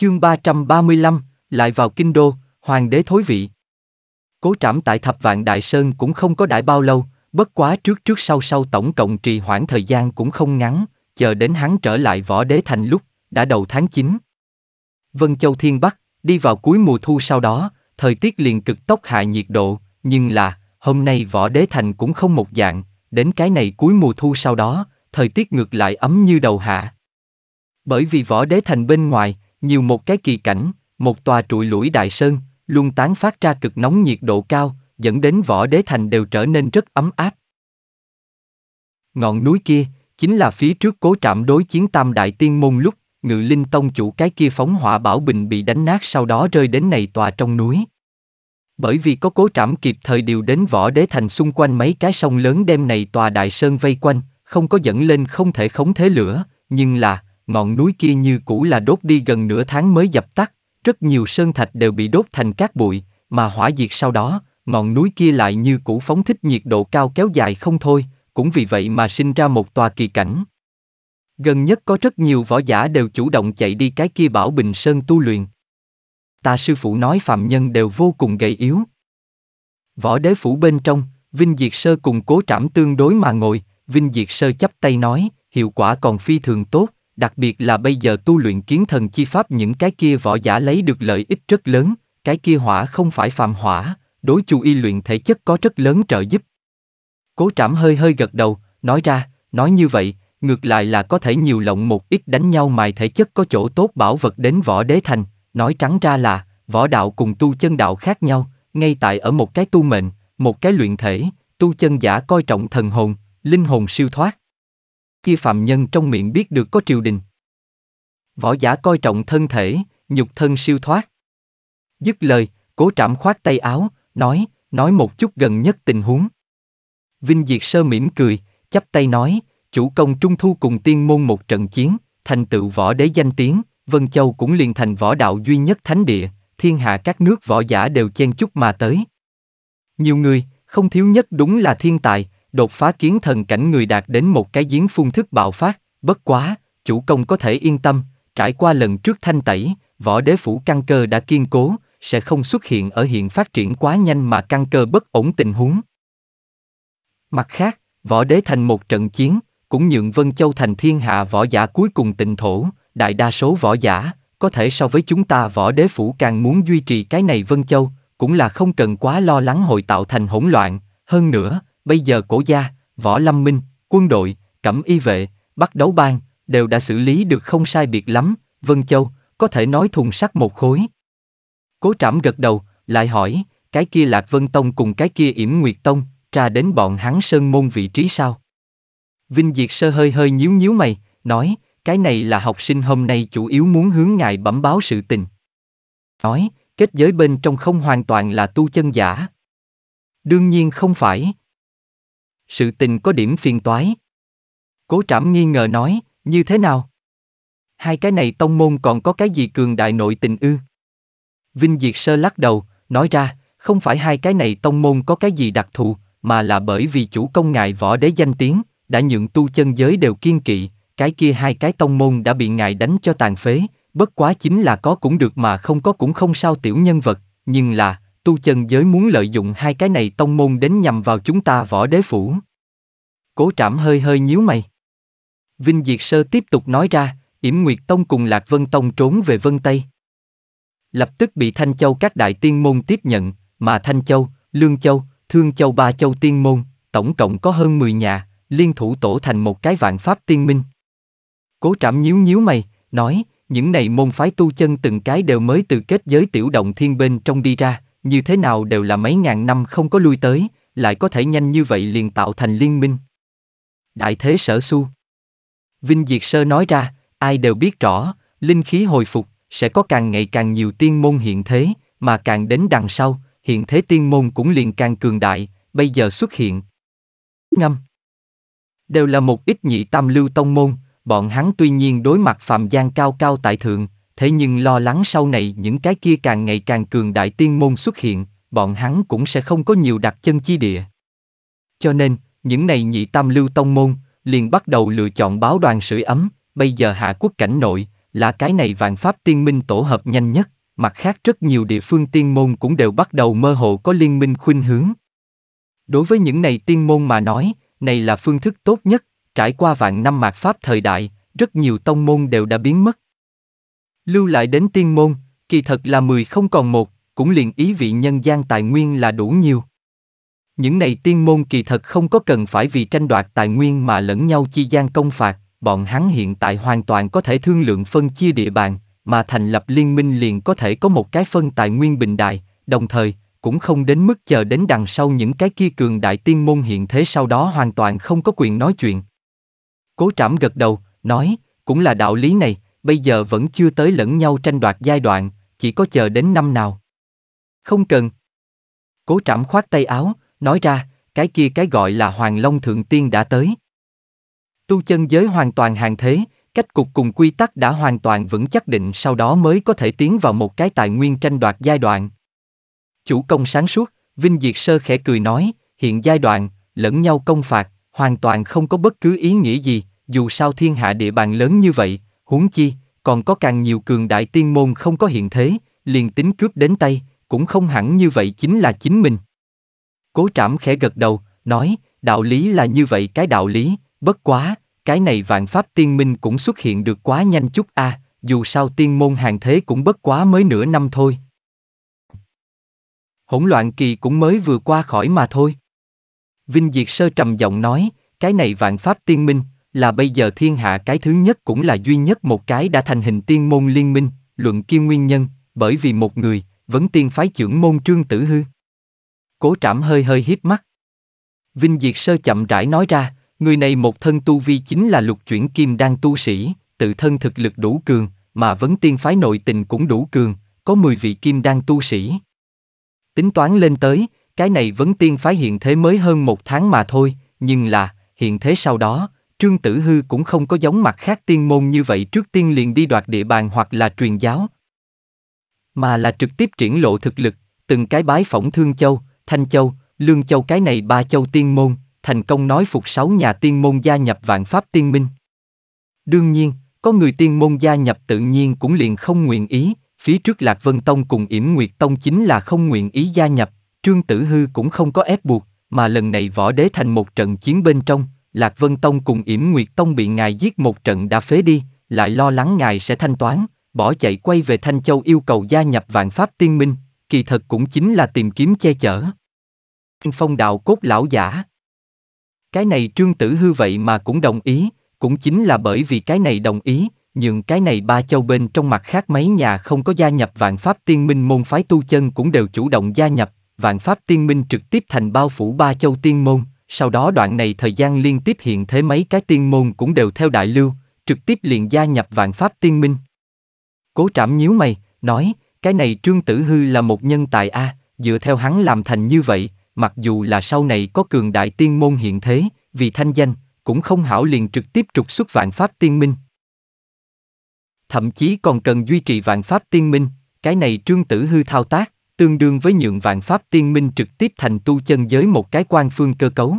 Chương 335, lại vào kinh đô, hoàng đế thối vị. Cố trảm tại thập vạn Đại Sơn cũng không có đại bao lâu, bất quá trước trước sau sau tổng cộng trì hoãn thời gian cũng không ngắn, chờ đến hắn trở lại võ đế thành lúc, đã đầu tháng 9. Vân Châu Thiên Bắc, đi vào cuối mùa thu sau đó, thời tiết liền cực tốc hạ nhiệt độ, nhưng là, hôm nay võ đế thành cũng không một dạng, đến cái này cuối mùa thu sau đó, thời tiết ngược lại ấm như đầu hạ. Bởi vì võ đế thành bên ngoài, nhiều một cái kỳ cảnh, một tòa trụi lũi đại sơn, luôn tán phát ra cực nóng nhiệt độ cao, dẫn đến võ đế thành đều trở nên rất ấm áp. Ngọn núi kia, chính là phía trước cố trạm đối chiến tam đại tiên môn lúc, ngự linh tông chủ cái kia phóng hỏa bảo bình bị đánh nát sau đó rơi đến này tòa trong núi. Bởi vì có cố trạm kịp thời điều đến võ đế thành xung quanh mấy cái sông lớn đem này tòa đại sơn vây quanh, không có dẫn lên không thể khống thế lửa, nhưng là, ngọn núi kia như cũ là đốt đi gần nửa tháng mới dập tắt, rất nhiều sơn thạch đều bị đốt thành cát bụi, mà hỏa diệt sau đó, ngọn núi kia lại như cũ phóng thích nhiệt độ cao kéo dài không thôi, cũng vì vậy mà sinh ra một tòa kỳ cảnh. Gần nhất có rất nhiều võ giả đều chủ động chạy đi cái kia bảo bình sơn tu luyện. Ta sư phụ nói phạm nhân đều vô cùng gầy yếu. Võ đế phủ bên trong, Vinh Diệt Sơ cùng cố trảm tương đối mà ngồi, Vinh Diệt Sơ chấp tay nói, hiệu quả còn phi thường tốt, đặc biệt là bây giờ tu luyện kiến thần chi pháp những cái kia võ giả lấy được lợi ích rất lớn, cái kia hỏa không phải phàm hỏa, đối chu y luyện thể chất có rất lớn trợ giúp. Cố trảm hơi hơi gật đầu, nói ra, nói như vậy, ngược lại là có thể nhiều lộng một ít đánh nhau mài thể chất có chỗ tốt bảo vật đến võ đế thành, nói trắng ra là, võ đạo cùng tu chân đạo khác nhau, ngay tại ở một cái tu mệnh, một cái luyện thể, tu chân giả coi trọng thần hồn, linh hồn siêu thoát kia phạm nhân trong miệng biết được có triều đình. Võ giả coi trọng thân thể, nhục thân siêu thoát. Dứt lời, cố trảm khoát tay áo, nói, nói một chút gần nhất tình huống. Vinh Diệt Sơ mỉm cười, chắp tay nói, chủ công trung thu cùng tiên môn một trận chiến, thành tựu võ đế danh tiếng, Vân Châu cũng liền thành võ đạo duy nhất thánh địa, thiên hạ các nước võ giả đều chen chúc mà tới. Nhiều người, không thiếu nhất đúng là thiên tài, đột phá kiến thần cảnh người đạt đến một cái giếng phun thức bạo phát, bất quá, chủ công có thể yên tâm, trải qua lần trước thanh tẩy, võ đế phủ căn cơ đã kiên cố, sẽ không xuất hiện ở hiện phát triển quá nhanh mà căn cơ bất ổn tình huống. Mặt khác, võ đế thành một trận chiến, cũng nhượng Vân Châu thành thiên hạ võ giả cuối cùng tịnh thổ, đại đa số võ giả, có thể so với chúng ta võ đế phủ càng muốn duy trì cái này Vân Châu, cũng là không cần quá lo lắng hội tạo thành hỗn loạn, hơn nữa, Bây giờ cổ gia, võ lâm minh, quân đội, cẩm y vệ, bắt đấu bang đều đã xử lý được không sai biệt lắm, Vân Châu, có thể nói thùng sắt một khối. Cố trảm gật đầu, lại hỏi, cái kia Lạc Vân Tông cùng cái kia yểm Nguyệt Tông, tra đến bọn hắn sơn môn vị trí sao? Vinh Diệt Sơ hơi hơi nhíu nhíu mày, nói, cái này là học sinh hôm nay chủ yếu muốn hướng ngài bẩm báo sự tình. Nói, kết giới bên trong không hoàn toàn là tu chân giả. Đương nhiên không phải, sự tình có điểm phiền toái. Cố trảm nghi ngờ nói, như thế nào? Hai cái này tông môn còn có cái gì cường đại nội tình ư? Vinh Diệt Sơ lắc đầu, nói ra, không phải hai cái này tông môn có cái gì đặc thù, mà là bởi vì chủ công ngài võ đế danh tiếng, đã nhượng tu chân giới đều kiên kỵ, cái kia hai cái tông môn đã bị ngài đánh cho tàn phế, bất quá chính là có cũng được mà không có cũng không sao tiểu nhân vật, nhưng là, tu chân giới muốn lợi dụng hai cái này tông môn đến nhằm vào chúng ta võ đế phủ. Cố trảm hơi hơi nhíu mày. Vinh Diệt Sơ tiếp tục nói ra, Yểm Nguyệt Tông cùng Lạc Vân Tông trốn về Vân Tây. Lập tức bị Thanh Châu các đại tiên môn tiếp nhận, mà Thanh Châu, Lương Châu, Thương Châu ba châu tiên môn, tổng cộng có hơn 10 nhà, liên thủ tổ thành một cái vạn pháp tiên minh. Cố trảm nhíu nhíu mày, nói, những này môn phái tu chân từng cái đều mới từ kết giới tiểu động thiên bên trong đi ra, như thế nào đều là mấy ngàn năm không có lui tới, lại có thể nhanh như vậy liền tạo thành liên minh. Đại thế sở su. Vinh Diệt Sơ nói ra, ai đều biết rõ, linh khí hồi phục, sẽ có càng ngày càng nhiều tiên môn hiện thế, mà càng đến đằng sau, hiện thế tiên môn cũng liền càng cường đại, bây giờ xuất hiện. Ngâm Đều là một ít nhị tam lưu tông môn, bọn hắn tuy nhiên đối mặt phạm gian cao cao tại thượng, thế nhưng lo lắng sau này những cái kia càng ngày càng cường đại tiên môn xuất hiện, bọn hắn cũng sẽ không có nhiều đặt chân chi địa. Cho nên, những này nhị tam lưu tông môn, liền bắt đầu lựa chọn báo đoàn sưởi ấm, bây giờ hạ quốc cảnh nội, là cái này vạn pháp tiên minh tổ hợp nhanh nhất, mặt khác rất nhiều địa phương tiên môn cũng đều bắt đầu mơ hồ có liên minh khuynh hướng. Đối với những này tiên môn mà nói, này là phương thức tốt nhất, trải qua vạn năm mạt pháp thời đại, rất nhiều tông môn đều đã biến mất lưu lại đến tiên môn, kỳ thật là mười không còn một, cũng liền ý vị nhân gian tài nguyên là đủ nhiều. Những này tiên môn kỳ thật không có cần phải vì tranh đoạt tài nguyên mà lẫn nhau chi gian công phạt, bọn hắn hiện tại hoàn toàn có thể thương lượng phân chia địa bàn, mà thành lập liên minh liền có thể có một cái phân tài nguyên bình đại, đồng thời, cũng không đến mức chờ đến đằng sau những cái kia cường đại tiên môn hiện thế sau đó hoàn toàn không có quyền nói chuyện. Cố trảm gật đầu, nói, cũng là đạo lý này, bây giờ vẫn chưa tới lẫn nhau tranh đoạt giai đoạn, chỉ có chờ đến năm nào. Không cần. Cố trảm khoát tay áo, nói ra, cái kia cái gọi là Hoàng Long Thượng Tiên đã tới. Tu chân giới hoàn toàn hàng thế, cách cục cùng quy tắc đã hoàn toàn vững chắc định sau đó mới có thể tiến vào một cái tài nguyên tranh đoạt giai đoạn. Chủ công sáng suốt, Vinh Diệt Sơ khẽ cười nói, hiện giai đoạn, lẫn nhau công phạt, hoàn toàn không có bất cứ ý nghĩa gì, dù sao thiên hạ địa bàn lớn như vậy, huống chi, còn có càng nhiều cường đại tiên môn không có hiện thế, liền tính cướp đến tay, cũng không hẳn như vậy chính là chính mình. Cố trảm khẽ gật đầu, nói, đạo lý là như vậy cái đạo lý, bất quá, cái này vạn pháp tiên minh cũng xuất hiện được quá nhanh chút a à, dù sao tiên môn hàng thế cũng bất quá mới nửa năm thôi. Hỗn loạn kỳ cũng mới vừa qua khỏi mà thôi. Vinh Diệt Sơ trầm giọng nói, cái này vạn pháp tiên minh, là bây giờ thiên hạ cái thứ nhất cũng là duy nhất một cái đã thành hình tiên môn liên minh, luận kia nguyên nhân, bởi vì một người, vấn tiên phái trưởng môn trương tử hư. Cố trảm hơi hơi hiếp mắt. Vinh Diệt Sơ chậm rãi nói ra, người này một thân tu vi chính là lục chuyển kim đang tu sĩ, tự thân thực lực đủ cường, mà vấn tiên phái nội tình cũng đủ cường, có 10 vị kim đang tu sĩ. Tính toán lên tới, cái này vấn tiên phái hiện thế mới hơn một tháng mà thôi, nhưng là, hiện thế sau đó, Trương Tử Hư cũng không có giống mặt khác tiên môn như vậy trước tiên liền đi đoạt địa bàn hoặc là truyền giáo. Mà là trực tiếp triển lộ thực lực, từng cái bái phỏng Thương Châu, Thanh Châu, Lương Châu cái này ba châu tiên môn, thành công nói phục sáu nhà tiên môn gia nhập vạn pháp tiên minh. Đương nhiên, có người tiên môn gia nhập tự nhiên cũng liền không nguyện ý, phía trước Lạc Vân Tông cùng yểm Nguyệt Tông chính là không nguyện ý gia nhập, Trương Tử Hư cũng không có ép buộc, mà lần này võ đế thành một trận chiến bên trong, Lạc Vân Tông cùng Yểm Nguyệt Tông bị ngài giết một trận đã phế đi, lại lo lắng ngài sẽ thanh toán, bỏ chạy quay về Thanh Châu yêu cầu gia nhập vạn pháp tiên minh, kỳ thật cũng chính là tìm kiếm che chở. Phong đạo cốt lão giả Cái này trương tử hư vậy mà cũng đồng ý, cũng chính là bởi vì cái này đồng ý, nhưng cái này ba châu bên trong mặt khác mấy nhà không có gia nhập vạn pháp tiên minh môn phái tu chân cũng đều chủ động gia nhập, vạn pháp tiên minh trực tiếp thành bao phủ ba châu tiên môn, sau đó đoạn này thời gian liên tiếp hiện thế mấy cái tiên môn cũng đều theo đại lưu, trực tiếp liền gia nhập vạn pháp tiên minh. Cố trảm nhíu mày, nói, cái này Trương Tử Hư là một nhân tài A, dựa theo hắn làm thành như vậy, mặc dù là sau này có cường đại tiên môn hiện thế, vì thanh danh, cũng không hảo liền trực tiếp trục xuất vạn pháp tiên minh. Thậm chí còn cần duy trì vạn pháp tiên minh, cái này Trương Tử Hư thao tác tương đương với nhượng vạn pháp tiên minh trực tiếp thành tu chân giới một cái quan phương cơ cấu.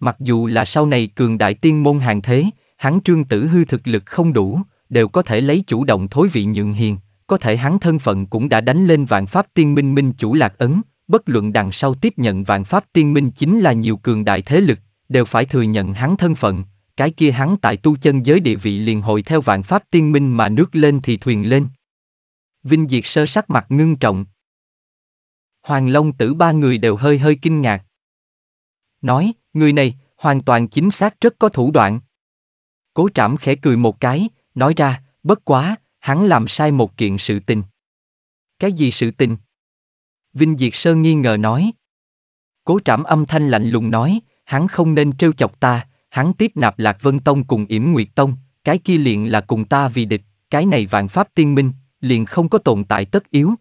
Mặc dù là sau này cường đại tiên môn hàng thế, hắn trương tử hư thực lực không đủ, đều có thể lấy chủ động thối vị nhượng hiền, có thể hắn thân phận cũng đã đánh lên vạn pháp tiên minh minh chủ lạc ấn, bất luận đằng sau tiếp nhận vạn pháp tiên minh chính là nhiều cường đại thế lực, đều phải thừa nhận hắn thân phận, cái kia hắn tại tu chân giới địa vị liền hội theo vạn pháp tiên minh mà nước lên thì thuyền lên. Vinh Diệt Sơ sắc mặt ngưng trọng, Hoàng Long Tử ba người đều hơi hơi kinh ngạc. Nói, người này, hoàn toàn chính xác rất có thủ đoạn. Cố trảm khẽ cười một cái, nói ra, bất quá, hắn làm sai một kiện sự tình. Cái gì sự tình? Vinh Diệt Sơn nghi ngờ nói. Cố trảm âm thanh lạnh lùng nói, hắn không nên trêu chọc ta, hắn tiếp nạp Lạc Vân Tông cùng yểm Nguyệt Tông, cái kia liền là cùng ta vì địch, cái này vạn pháp tiên minh, liền không có tồn tại tất yếu,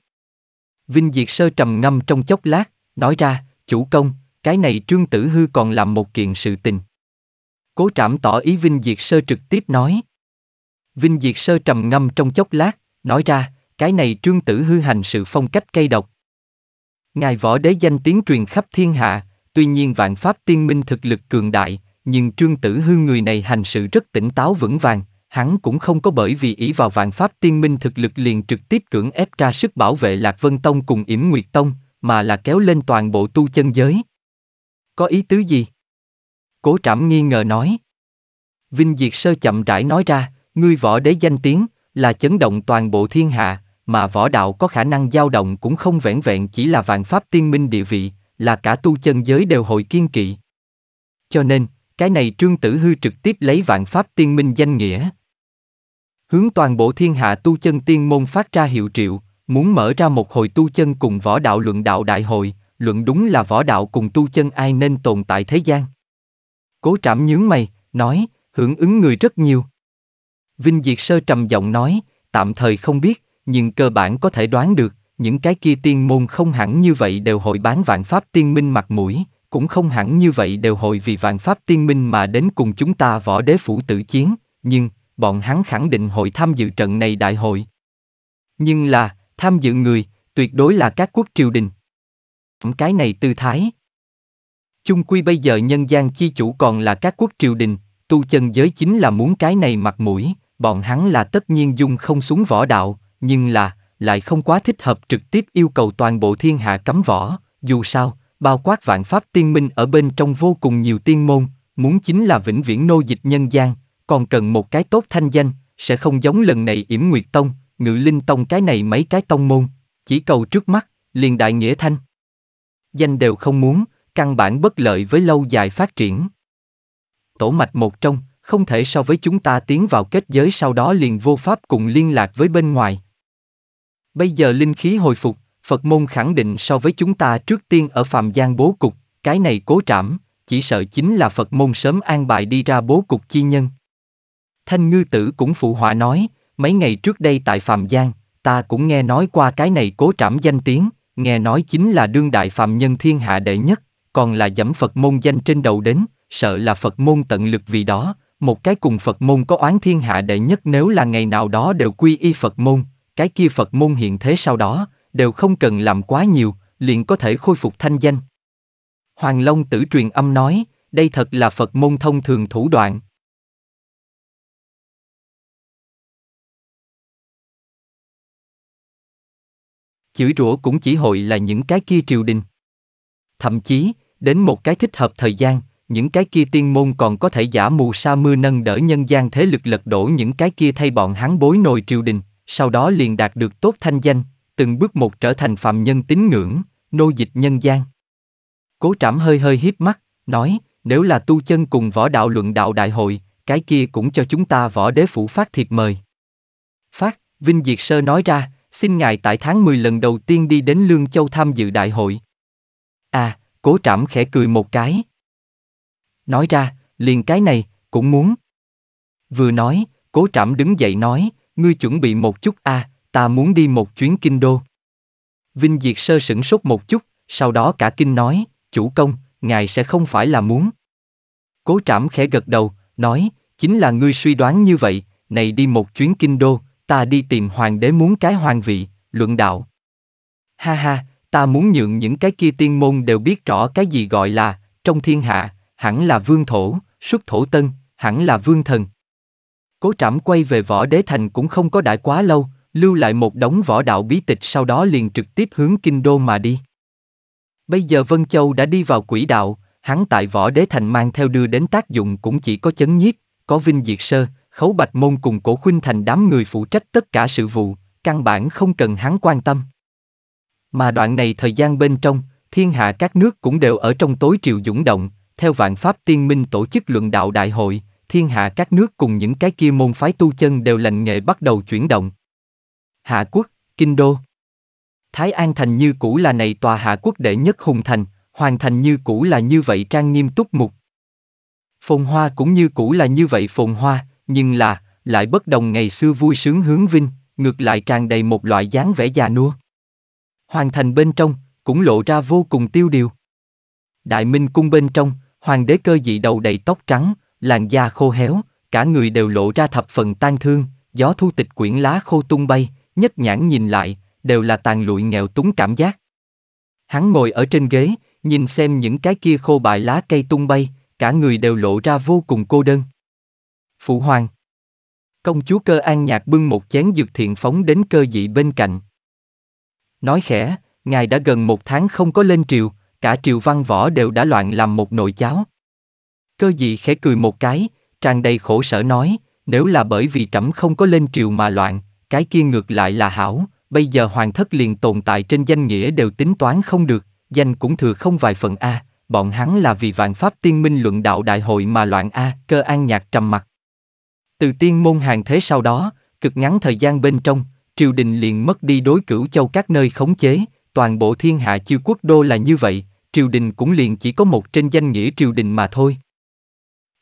Vinh Diệt Sơ trầm ngâm trong chốc lát, nói ra, chủ công, cái này Trương Tử Hư còn làm một kiện sự tình. Cố trảm tỏ ý Vinh Diệt Sơ trực tiếp nói. Vinh Diệt Sơ trầm ngâm trong chốc lát, nói ra, cái này Trương Tử Hư hành sự phong cách cây độc. Ngài võ đế danh tiếng truyền khắp thiên hạ, tuy nhiên vạn pháp tiên minh thực lực cường đại, nhưng Trương Tử Hư người này hành sự rất tỉnh táo vững vàng, hắn cũng không có bởi vì ý vào vạn pháp tiên minh thực lực liền trực tiếp cưỡng ép ra sức bảo vệ Lạc Vân Tông cùng Yểm Nguyệt Tông, mà là kéo lên toàn bộ tu chân giới. Có ý tứ gì? Cố trảm nghi ngờ nói. Vinh Diệt Sơ chậm rãi nói ra, ngươi võ đế danh tiếng, là chấn động toàn bộ thiên hạ, mà võ đạo có khả năng dao động cũng không vẹn vẹn chỉ là vạn pháp tiên minh địa vị, là cả tu chân giới đều hội kiên kỵ. Cho nên, cái này trương tử hư trực tiếp lấy vạn pháp tiên minh danh nghĩa, Hướng toàn bộ thiên hạ tu chân tiên môn phát ra hiệu triệu, muốn mở ra một hồi tu chân cùng võ đạo luận đạo đại hội, luận đúng là võ đạo cùng tu chân ai nên tồn tại thế gian. Cố trảm nhướng mày, nói, hưởng ứng người rất nhiều. Vinh Diệt Sơ trầm giọng nói, tạm thời không biết, nhưng cơ bản có thể đoán được, những cái kia tiên môn không hẳn như vậy đều hội bán vạn pháp tiên minh mặt mũi, cũng không hẳn như vậy đều hội vì vạn pháp tiên minh mà đến cùng chúng ta võ đế phủ tử chiến, nhưng, bọn hắn khẳng định hội tham dự trận này đại hội. Nhưng là, tham dự người, tuyệt đối là các quốc triều đình. Cái này tư thái. Chung quy bây giờ nhân gian chi chủ còn là các quốc triều đình, tu chân giới chính là muốn cái này mặt mũi, bọn hắn là tất nhiên dung không xuống võ đạo, nhưng là, lại không quá thích hợp trực tiếp yêu cầu toàn bộ thiên hạ cấm võ, dù sao, bao quát vạn pháp tiên minh ở bên trong vô cùng nhiều tiên môn, muốn chính là vĩnh viễn nô dịch nhân gian, còn cần một cái tốt thanh danh, sẽ không giống lần này yểm nguyệt tông, ngự linh tông cái này mấy cái tông môn, chỉ cầu trước mắt, liền đại nghĩa thanh. Danh đều không muốn, căn bản bất lợi với lâu dài phát triển. Tổ mạch một trong, không thể so với chúng ta tiến vào kết giới sau đó liền vô pháp cùng liên lạc với bên ngoài. Bây giờ linh khí hồi phục, Phật môn khẳng định so với chúng ta trước tiên ở phàm gian bố cục, cái này cố trảm, chỉ sợ chính là Phật môn sớm an bài đi ra bố cục chi nhân. Thanh ngư tử cũng phụ họa nói, mấy ngày trước đây tại Phạm Giang, ta cũng nghe nói qua cái này cố trảm danh tiếng, nghe nói chính là đương đại phạm nhân thiên hạ đệ nhất, còn là dẫm Phật môn danh trên đầu đến, sợ là Phật môn tận lực vì đó, một cái cùng Phật môn có oán thiên hạ đệ nhất nếu là ngày nào đó đều quy y Phật môn, cái kia Phật môn hiện thế sau đó, đều không cần làm quá nhiều, liền có thể khôi phục thanh danh. Hoàng Long tử truyền âm nói, đây thật là Phật môn thông thường thủ đoạn, chửi rủa cũng chỉ hội là những cái kia triều đình. Thậm chí, đến một cái thích hợp thời gian, những cái kia tiên môn còn có thể giả mù sa mưa nâng đỡ nhân gian thế lực lật đổ những cái kia thay bọn hắn bối nồi triều đình, sau đó liền đạt được tốt thanh danh, từng bước một trở thành phạm nhân tín ngưỡng, nô dịch nhân gian. Cố trảm hơi hơi hiếp mắt, nói, nếu là tu chân cùng võ đạo luận đạo đại hội, cái kia cũng cho chúng ta võ đế phủ phát thiệp mời. Phát, Vinh Diệt Sơ nói ra, xin ngài tại tháng 10 lần đầu tiên đi đến Lương Châu tham dự đại hội. À, cố trảm khẽ cười một cái. Nói ra, liền cái này, cũng muốn. Vừa nói, cố trảm đứng dậy nói, ngươi chuẩn bị một chút a, à, ta muốn đi một chuyến kinh đô. Vinh Diệt sơ sửng sốt một chút, sau đó cả kinh nói, chủ công, ngài sẽ không phải là muốn. Cố trảm khẽ gật đầu, nói, chính là ngươi suy đoán như vậy, này đi một chuyến kinh đô, ta đi tìm hoàng đế muốn cái hoàng vị, luận đạo. Ha ha, ta muốn nhượng những cái kia tiên môn đều biết rõ cái gì gọi là, trong thiên hạ, hẳn là vương thổ, xuất thổ tân, hẳn là vương thần. Cố trảm quay về võ đế thành cũng không có đại quá lâu, lưu lại một đống võ đạo bí tịch sau đó liền trực tiếp hướng kinh đô mà đi. Bây giờ Vân Châu đã đi vào quỷ đạo, hắn tại võ đế thành mang theo đưa đến tác dụng cũng chỉ có chấn nhiếp, có vinh diệt sơ, Khấu Bạch Môn cùng cổ khuynh thành đám người phụ trách tất cả sự vụ, căn bản không cần hắn quan tâm. Mà đoạn này thời gian bên trong, thiên hạ các nước cũng đều ở trong tối triều dũng động, theo vạn pháp tiên minh tổ chức luận đạo đại hội, thiên hạ các nước cùng những cái kia môn phái tu chân đều lành nghệ bắt đầu chuyển động. Hạ quốc, Kinh Đô Thái An Thành như cũ là này tòa hạ quốc đệ nhất hùng thành, hoàn thành như cũ là như vậy trang nghiêm túc mục. Phồn hoa cũng như cũ là như vậy phồn hoa, nhưng là, lại bất đồng ngày xưa vui sướng hướng vinh, ngược lại tràn đầy một loại dáng vẻ già nua. Hoàng thành bên trong, cũng lộ ra vô cùng tiêu điều. Đại Minh cung bên trong, hoàng đế cơ dị đầu đầy tóc trắng, làn da khô héo, cả người đều lộ ra thập phần tan thương, gió thu tịch quyển lá khô tung bay, nhất nhãn nhìn lại, đều là tàn lụi nghèo túng cảm giác. Hắn ngồi ở trên ghế, nhìn xem những cái kia khô bại lá cây tung bay, cả người đều lộ ra vô cùng cô đơn. Phụ hoàng. Công chúa cơ an nhạc bưng một chén dược thiện phóng đến cơ dị bên cạnh. Nói khẽ, ngài đã gần một tháng không có lên triều, cả triều văn võ đều đã loạn làm một nồi cháo. Cơ dị khẽ cười một cái, tràn đầy khổ sở nói, nếu là bởi vì trẫm không có lên triều mà loạn, cái kia ngược lại là hảo, bây giờ hoàng thất liền tồn tại trên danh nghĩa đều tính toán không được, danh cũng thừa không vài phần A, bọn hắn là vì vạn pháp tiên minh luận đạo đại hội mà loạn A, cơ an nhạc trầm mặt. Từ tiên môn hàng thế sau đó, cực ngắn thời gian bên trong, triều đình liền mất đi đối cửu châu các nơi khống chế, toàn bộ thiên hạ chiêu quốc đô là như vậy, triều đình cũng liền chỉ có một trên danh nghĩa triều đình mà thôi.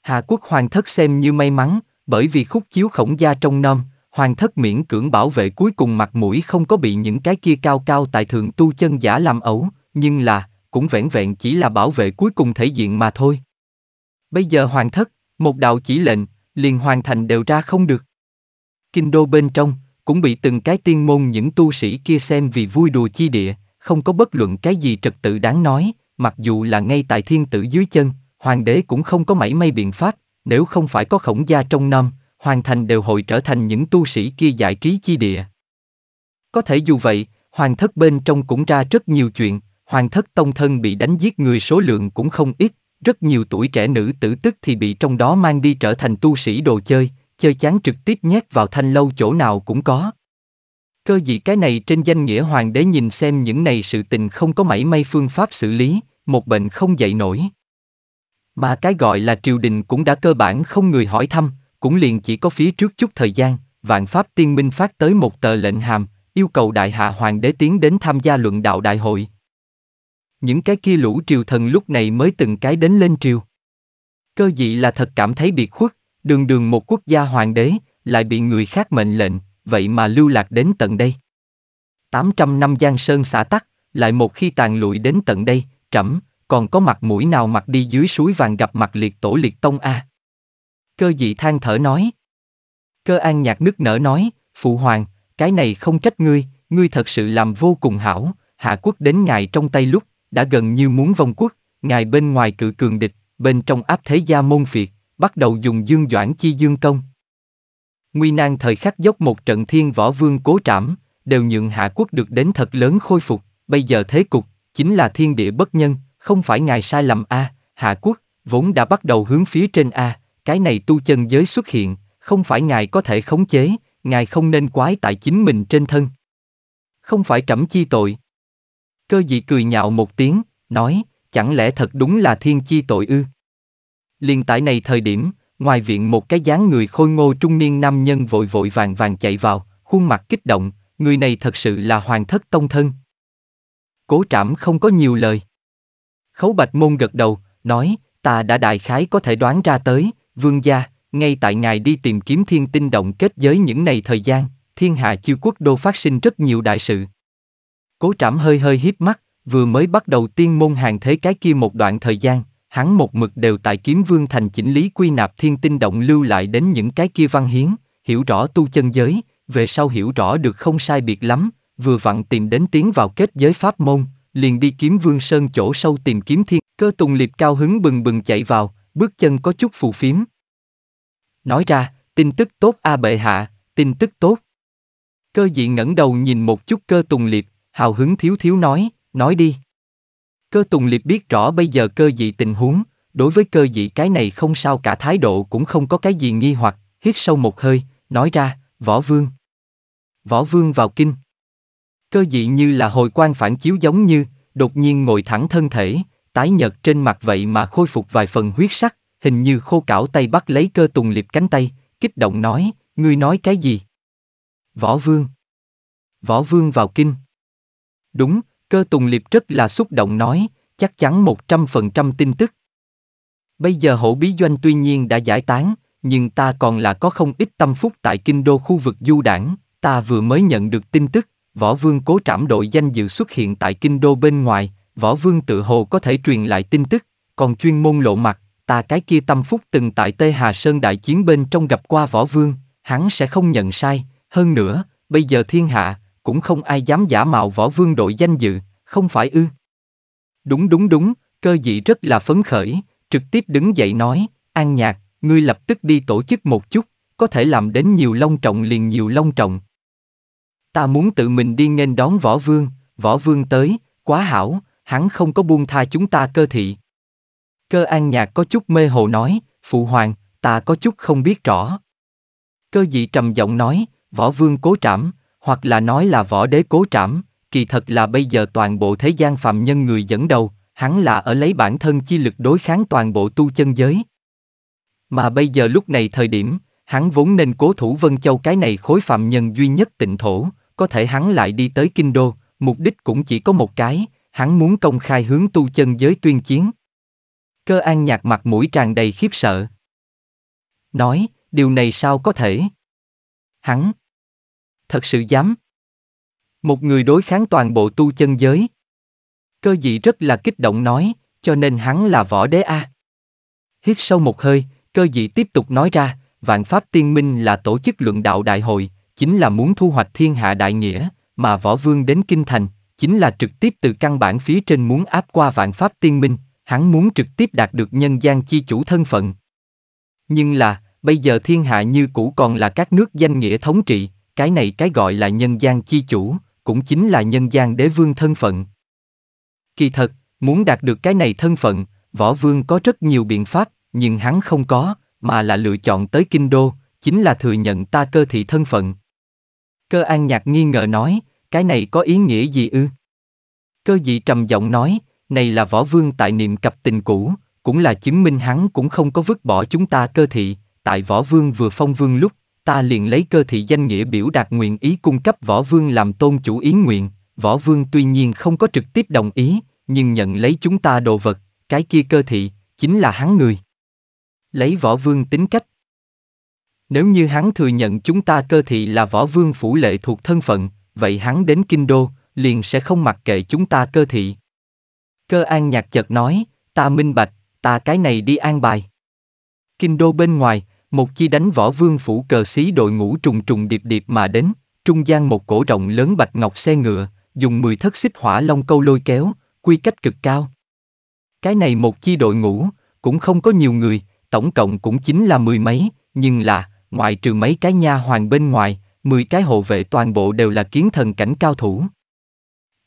hà quốc hoàng thất xem như may mắn, bởi vì khúc chiếu khổng gia trong năm, hoàng thất miễn cưỡng bảo vệ cuối cùng mặt mũi không có bị những cái kia cao cao tại thượng tu chân giả làm ẩu, nhưng là, cũng vẹn vẹn chỉ là bảo vệ cuối cùng thể diện mà thôi. Bây giờ hoàng thất, một đạo chỉ lệnh, liền hoàn thành đều ra không được. Kinh đô bên trong, cũng bị từng cái tiên môn những tu sĩ kia xem vì vui đùa chi địa, không có bất luận cái gì trật tự đáng nói, mặc dù là ngay tại thiên tử dưới chân, hoàng đế cũng không có mảy may biện pháp, nếu không phải có khổng gia trong năm, hoàn thành đều hội trở thành những tu sĩ kia giải trí chi địa. Có thể dù vậy, hoàng thất bên trong cũng ra rất nhiều chuyện, hoàng thất tông thân bị đánh giết người số lượng cũng không ít, rất nhiều tuổi trẻ nữ tử tức thì bị trong đó mang đi trở thành tu sĩ đồ chơi, chơi chán trực tiếp nhét vào thanh lâu chỗ nào cũng có. Cơ gì cái này trên danh nghĩa hoàng đế nhìn xem những này sự tình không có mảy may phương pháp xử lý, một bệnh không dậy nổi. Mà cái gọi là triều đình cũng đã cơ bản không người hỏi thăm, cũng liền chỉ có phía trước chút thời gian, vạn pháp tiên minh phát tới một tờ lệnh hàm, yêu cầu đại hạ hoàng đế tiến đến tham gia luận đạo đại hội, những cái kia lũ triều thần lúc này mới từng cái đến lên triều. Cơ dị là thật cảm thấy biệt khuất, đường đường một quốc gia hoàng đế, lại bị người khác mệnh lệnh, vậy mà lưu lạc đến tận đây. 800 năm Giang Sơn xả tắc, lại một khi tàn lụi đến tận đây, trẫm còn có mặt mũi nào mặt đi dưới suối vàng gặp mặt liệt tổ liệt tông a à? Cơ dị than thở nói. Cơ an nhạc nước nở nói, phụ hoàng, cái này không trách ngươi, ngươi thật sự làm vô cùng hảo, hạ quốc đến ngài trong tay lúc đã gần như muốn vong quốc, ngài bên ngoài cự cường địch, bên trong áp thế gia môn phiệt, bắt đầu dùng dương doãn chi dương công. Nguy nan thời khắc dốc một trận thiên võ vương cố trảm, đều nhượng hạ quốc được đến thật lớn khôi phục, bây giờ thế cục, chính là thiên địa bất nhân, không phải ngài sai lầm a, hạ quốc, vốn đã bắt đầu hướng phía trên a, cái này tu chân giới xuất hiện, không phải ngài có thể khống chế, ngài không nên quái tại chính mình trên thân. Không phải trẫm chi tội, Cơ dị cười nhạo một tiếng, nói, chẳng lẽ thật đúng là thiên chi tội ư? Liên tại này thời điểm, ngoài viện một cái dáng người khôi ngô trung niên nam nhân vội vội vàng vàng chạy vào, khuôn mặt kích động, người này thật sự là hoàng thất tông thân. Cố trảm không có nhiều lời. Khấu bạch môn gật đầu, nói, ta đã đại khái có thể đoán ra tới, vương gia, ngay tại ngài đi tìm kiếm thiên tinh động kết giới những này thời gian, thiên hạ chiêu quốc đô phát sinh rất nhiều đại sự. Cố trảm hơi hơi hiếp mắt, vừa mới bắt đầu tiên môn hàng thế cái kia một đoạn thời gian, hắn một mực đều tại kiếm vương thành chỉnh lý quy nạp thiên tinh động lưu lại đến những cái kia văn hiến, hiểu rõ tu chân giới, về sau hiểu rõ được không sai biệt lắm, vừa vặn tìm đến tiến vào kết giới pháp môn, liền đi kiếm vương sơn chỗ sâu tìm kiếm thiên, cơ tùng liệp cao hứng bừng bừng chạy vào, bước chân có chút phù phiếm. Nói ra, tin tức tốt a bệ hạ, tin tức tốt. Cơ dị ngẩng đầu nhìn một chút cơ tùng liệp, hào hứng thiếu thiếu nói, nói đi. Cơ Tùng Liệp biết rõ bây giờ cơ dị tình huống, đối với cơ dị cái này không sao cả thái độ cũng không có cái gì nghi hoặc, hít sâu một hơi, nói ra, võ vương. Võ vương vào kinh. Cơ dị như là hồi quan phản chiếu giống như, đột nhiên ngồi thẳng thân thể, tái nhợt trên mặt vậy mà khôi phục vài phần huyết sắc, hình như khô cảo tay bắt lấy cơ Tùng Liệp cánh tay, kích động nói, ngươi nói cái gì? Võ vương. Võ vương vào kinh. Đúng, cơ tùng liệp rất là xúc động nói, chắc chắn 100% tin tức. Bây giờ hổ bí doanh tuy nhiên đã giải tán, nhưng ta còn là có không ít tâm phúc tại kinh đô khu vực du đảng, ta vừa mới nhận được tin tức, võ vương cố trảm đội danh dự xuất hiện tại kinh đô bên ngoài, võ vương tự hồ có thể truyền lại tin tức, còn chuyên môn lộ mặt, ta cái kia tâm phúc từng tại Tê Hà Sơn đại chiến bên trong gặp qua võ vương, hắn sẽ không nhận sai, hơn nữa, bây giờ thiên hạ, cũng không ai dám giả mạo võ vương đội danh dự, không phải ư. Đúng đúng đúng, cơ dị rất là phấn khởi, trực tiếp đứng dậy nói, an nhạc, ngươi lập tức đi tổ chức một chút, có thể làm đến nhiều long trọng liền nhiều long trọng. Ta muốn tự mình đi nghênh đón võ vương, võ vương tới, quá hảo, hắn không có buông tha chúng ta cơ thị. Cơ an nhạc có chút mê hồ nói, phụ hoàng, ta có chút không biết rõ. Cơ dị trầm giọng nói, võ vương cố trảm, hoặc là nói là võ đế cố trảm, kỳ thật là bây giờ toàn bộ thế gian phàm nhân người dẫn đầu, hắn là ở lấy bản thân chi lực đối kháng toàn bộ tu chân giới. Mà bây giờ lúc này thời điểm, hắn vốn nên cố thủ Vân Châu cái này khối phạm nhân duy nhất tịnh thổ, có thể hắn lại đi tới Kinh Đô, mục đích cũng chỉ có một cái, hắn muốn công khai hướng tu chân giới tuyên chiến. Cơ an nhạt mặt mũi tràn đầy khiếp sợ. Nói, điều này sao có thể? Hắn, thật sự dám. Một người đối kháng toàn bộ tu chân giới. Cơ dị rất là kích động nói, cho nên hắn là võ đế A. Hít sâu một hơi, cơ dị tiếp tục nói ra, vạn pháp tiên minh là tổ chức luận đạo đại hội, chính là muốn thu hoạch thiên hạ đại nghĩa, mà võ vương đến kinh thành, chính là trực tiếp từ căn bản phía trên muốn áp qua vạn pháp tiên minh, hắn muốn trực tiếp đạt được nhân gian chi chủ thân phận. Nhưng là, bây giờ thiên hạ như cũ còn là các nước danh nghĩa thống trị, cái này cái gọi là nhân gian chi chủ, cũng chính là nhân gian đế vương thân phận. Kỳ thật, muốn đạt được cái này thân phận, võ vương có rất nhiều biện pháp, nhưng hắn không có, mà là lựa chọn tới kinh đô, chính là thừa nhận ta cơ thị thân phận. Cơ an nhạc nghi ngờ nói, cái này có ý nghĩa gì ư? Cơ dị trầm giọng nói, này là võ vương tại niệm cặp tình cũ, cũng là chứng minh hắn cũng không có vứt bỏ chúng ta cơ thị, tại võ vương vừa phong vương lúc, ta liền lấy cơ thị danh nghĩa biểu đạt nguyện ý cung cấp võ vương làm tôn chủ ý nguyện, võ vương tuy nhiên không có trực tiếp đồng ý, nhưng nhận lấy chúng ta đồ vật, cái kia cơ thị, chính là hắn người. Lấy võ vương tính cách. Nếu như hắn thừa nhận chúng ta cơ thị là võ vương phủ lệ thuộc thân phận, vậy hắn đến kinh đô, liền sẽ không mặc kệ chúng ta cơ thị. Cơ an nhạc chợt nói, ta minh bạch, ta cái này đi an bài. Kinh đô bên ngoài, một chi đánh võ vương phủ cờ xí đội ngũ trùng trùng điệp điệp mà đến, trung gian một cổ rộng lớn bạch ngọc xe ngựa, dùng mười thất xích hỏa long câu lôi kéo, quy cách cực cao. Cái này một chi đội ngũ, cũng không có nhiều người, tổng cộng cũng chính là mười mấy, nhưng là, ngoại trừ mấy cái nha hoàng bên ngoài, mười cái hộ vệ toàn bộ đều là kiến thần cảnh cao thủ.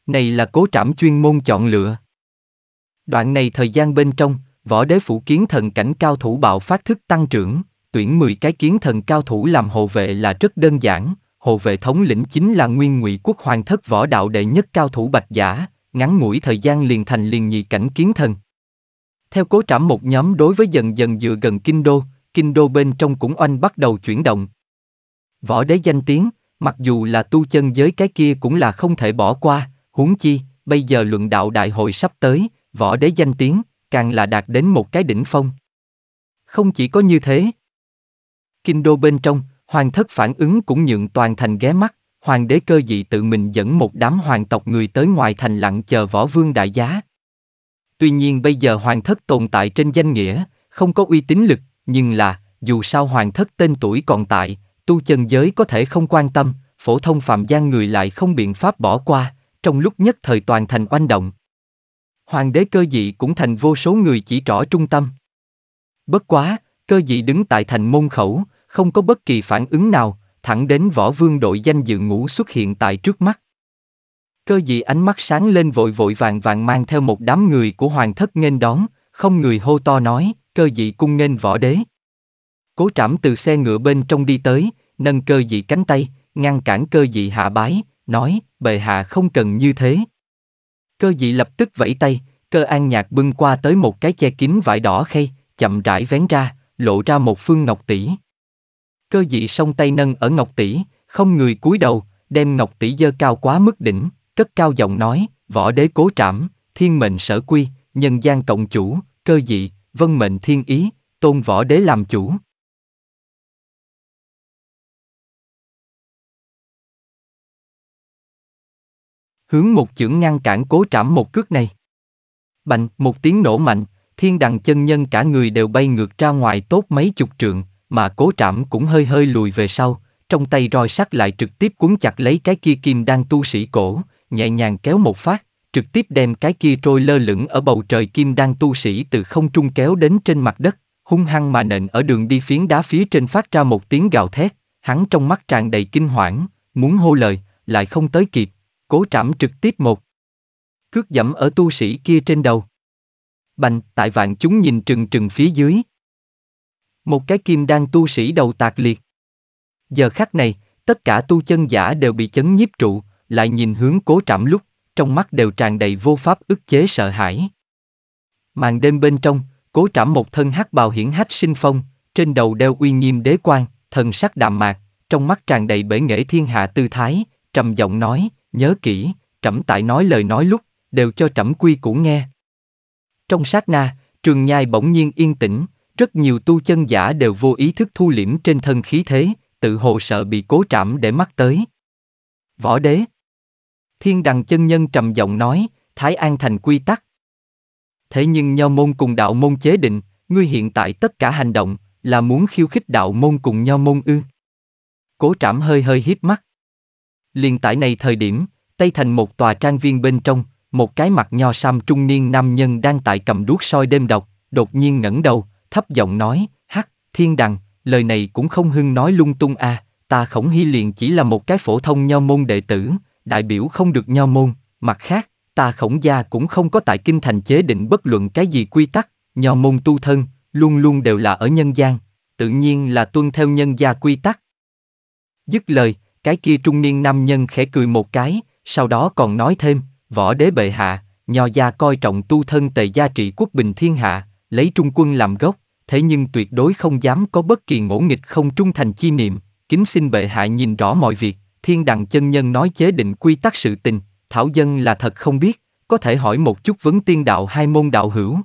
Này là cố trảm chuyên môn chọn lựa. Đoạn này thời gian bên trong, võ đế phủ kiến thần cảnh cao thủ bạo phát thức tăng trưởng. Tuyển 10 cái kiến thần cao thủ làm hộ vệ là rất đơn giản, hộ vệ thống lĩnh chính là nguyên ngụy quốc hoàng thất võ đạo đệ nhất cao thủ bạch giả, ngắn ngủi thời gian liền thành liền nhị cảnh kiến thần. Theo cố trảm một nhóm đối với dần dần dựa gần kinh đô, kinh đô bên trong cũng oanh bắt đầu chuyển động. Võ đế danh tiếng, mặc dù là tu chân giới cái kia cũng là không thể bỏ qua, huống chi, bây giờ luận đạo đại hội sắp tới, võ đế danh tiếng, càng là đạt đến một cái đỉnh phong. Không chỉ có như thế, Kinh đô bên trong, hoàng thất phản ứng cũng nhượng toàn thành ghé mắt, hoàng đế cơ dị tự mình dẫn một đám hoàng tộc người tới ngoài thành lặng chờ võ vương đại giá. Tuy nhiên bây giờ hoàng thất tồn tại trên danh nghĩa, không có uy tín lực, nhưng là, dù sao hoàng thất tên tuổi còn tại, tu chân giới có thể không quan tâm, phổ thông phạm gian người lại không biện pháp bỏ qua, trong lúc nhất thời toàn thành oanh động. Hoàng đế cơ dị cũng thành vô số người chỉ trỏ trung tâm. Bất quá, cơ dị đứng tại thành môn khẩu, không có bất kỳ phản ứng nào, thẳng đến võ vương đội danh dự ngủ xuất hiện tại trước mắt. Cơ dị ánh mắt sáng lên vội vội vàng vàng mang theo một đám người của hoàng thất nghênh đón, không người hô to nói, cơ dị cung nghênh võ đế. Cố trảm từ xe ngựa bên trong đi tới, nâng cơ dị cánh tay, ngăn cản cơ dị hạ bái, nói, bệ hạ không cần như thế. Cơ dị lập tức vẫy tay, cơ an nhạc bưng qua tới một cái che kín vải đỏ khay, chậm rãi vén ra, lộ ra một phương ngọc tỷ cơ dị song tay nâng ở ngọc tỷ, không người cúi đầu, đem ngọc tỷ dơ cao quá mức đỉnh, cất cao giọng nói, võ đế cố trảm, thiên mệnh sở quy, nhân gian cộng chủ, cơ dị, vân mệnh thiên ý, tôn võ đế làm chủ. Hướng một chưởng ngăn cản cố trảm một cước này. Bành, một tiếng nổ mạnh, thiên đằng chân nhân cả người đều bay ngược ra ngoài tốt mấy chục trượng, mà cố trảm cũng hơi hơi lùi về sau, trong tay roi sắt lại trực tiếp cuốn chặt lấy cái kia kim đang tu sĩ cổ, nhẹ nhàng kéo một phát, trực tiếp đem cái kia trôi lơ lửng ở bầu trời kim đang tu sĩ từ không trung kéo đến trên mặt đất, hung hăng mà nện ở đường đi phiến đá phía trên phát ra một tiếng gào thét, hắn trong mắt tràn đầy kinh hoảng, muốn hô lời, lại không tới kịp, cố trảm trực tiếp một. Cước dẫm ở tu sĩ kia trên đầu. Bành, tại vạn chúng nhìn trừng trừng phía dưới, một cái kim đang tu sĩ đầu tạc liệt. Giờ khắc này, tất cả tu chân giả đều bị chấn nhiếp trụ, lại nhìn hướng cố trảm lúc, trong mắt đều tràn đầy vô pháp ức chế sợ hãi. Màn đêm bên trong, cố trảm một thân hắc bào hiển hách sinh phong, trên đầu đeo uy nghiêm đế quan, thần sắc đạm mạc, trong mắt tràn đầy bể nghệ thiên hạ tư thái, trầm giọng nói, nhớ kỹ, trẫm tại nói lời nói lúc, đều cho trẫm quy củ nghe. Trong sát na, trường nhai bỗng nhiên yên tĩnh, rất nhiều tu chân giả đều vô ý thức thu liễm trên thân khí thế, tự hồ sợ bị cố trảm để mắc tới. Võ đế Thiên đằng chân nhân trầm giọng nói, Thái An thành quy tắc. Thế nhưng nho môn cùng đạo môn chế định, ngươi hiện tại tất cả hành động, là muốn khiêu khích đạo môn cùng nho môn ư. Cố trảm hơi hơi hiếp mắt. Liền tại này thời điểm, Tây Thành một tòa trang viên bên trong, một cái mặt nho sam trung niên nam nhân đang tại cầm đuốc soi đêm độc, đột nhiên ngẩng đầu, thấp giọng nói, hắc, thiên đằng, lời này cũng không hưng nói lung tung à, ta khổng hy liền chỉ là một cái phổ thông nho môn đệ tử, đại biểu không được nho môn, mặt khác, ta khổng gia cũng không có tại kinh thành chế định bất luận cái gì quy tắc, nho môn tu thân, luôn luôn đều là ở nhân gian, tự nhiên là tuân theo nhân gia quy tắc. Dứt lời, cái kia trung niên nam nhân khẽ cười một cái, sau đó còn nói thêm, võ đế bệ hạ, nho gia coi trọng tu thân tề gia trị quốc bình thiên hạ, lấy trung quân làm gốc, thế nhưng tuyệt đối không dám có bất kỳ ngỗ nghịch không trung thành chi niệm, kính xin bệ hạ nhìn rõ mọi việc, thiên đằng chân nhân nói chế định quy tắc sự tình, thảo dân là thật không biết, có thể hỏi một chút vấn tiên đạo hai môn đạo hữu.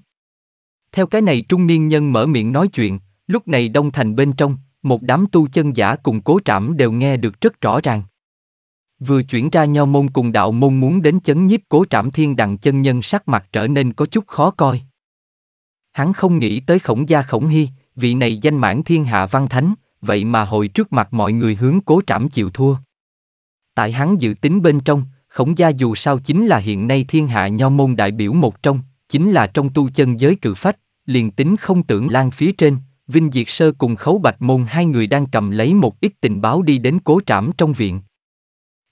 Theo cái này trung niên nhân mở miệng nói chuyện, lúc này đông thành bên trong, một đám tu chân giả cùng cố trảm đều nghe được rất rõ ràng. Vừa chuyển ra nho môn cùng đạo môn muốn đến chấn nhiếp cố trảm thiên đằng chân nhân sắc mặt trở nên có chút khó coi. Hắn không nghĩ tới khổng gia khổng hy, vị này danh mãn thiên hạ văn thánh, vậy mà hồi trước mặt mọi người hướng cố trảm chịu thua. Tại hắn dự tính bên trong, khổng gia dù sao chính là hiện nay thiên hạ nho môn đại biểu một trong, chính là trong tu chân giới cự phách, liền tính không tưởng lan phía trên, Vinh Diệt Sơ cùng Khấu Bạch Môn hai người đang cầm lấy một ít tình báo đi đến cố trảm trong viện.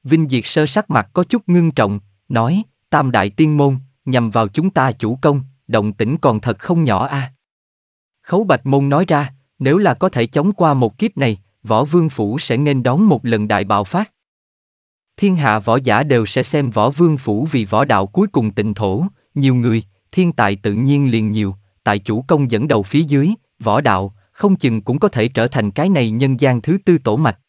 Vinh Diệt Sơ sắc mặt có chút ngưng trọng, nói, Tam Đại Tiên Môn, nhằm vào chúng ta chủ công, động tĩnh còn thật không nhỏ a. À. Khấu Bạch Môn nói ra, nếu là có thể chống qua một kiếp này, võ vương phủ sẽ nên đón một lần đại bạo phát. Thiên hạ võ giả đều sẽ xem võ vương phủ vì võ đạo cuối cùng tịnh thổ, nhiều người, thiên tài tự nhiên liền nhiều, tại chủ công dẫn đầu phía dưới, võ đạo, không chừng cũng có thể trở thành cái này nhân gian thứ tư tổ mạch.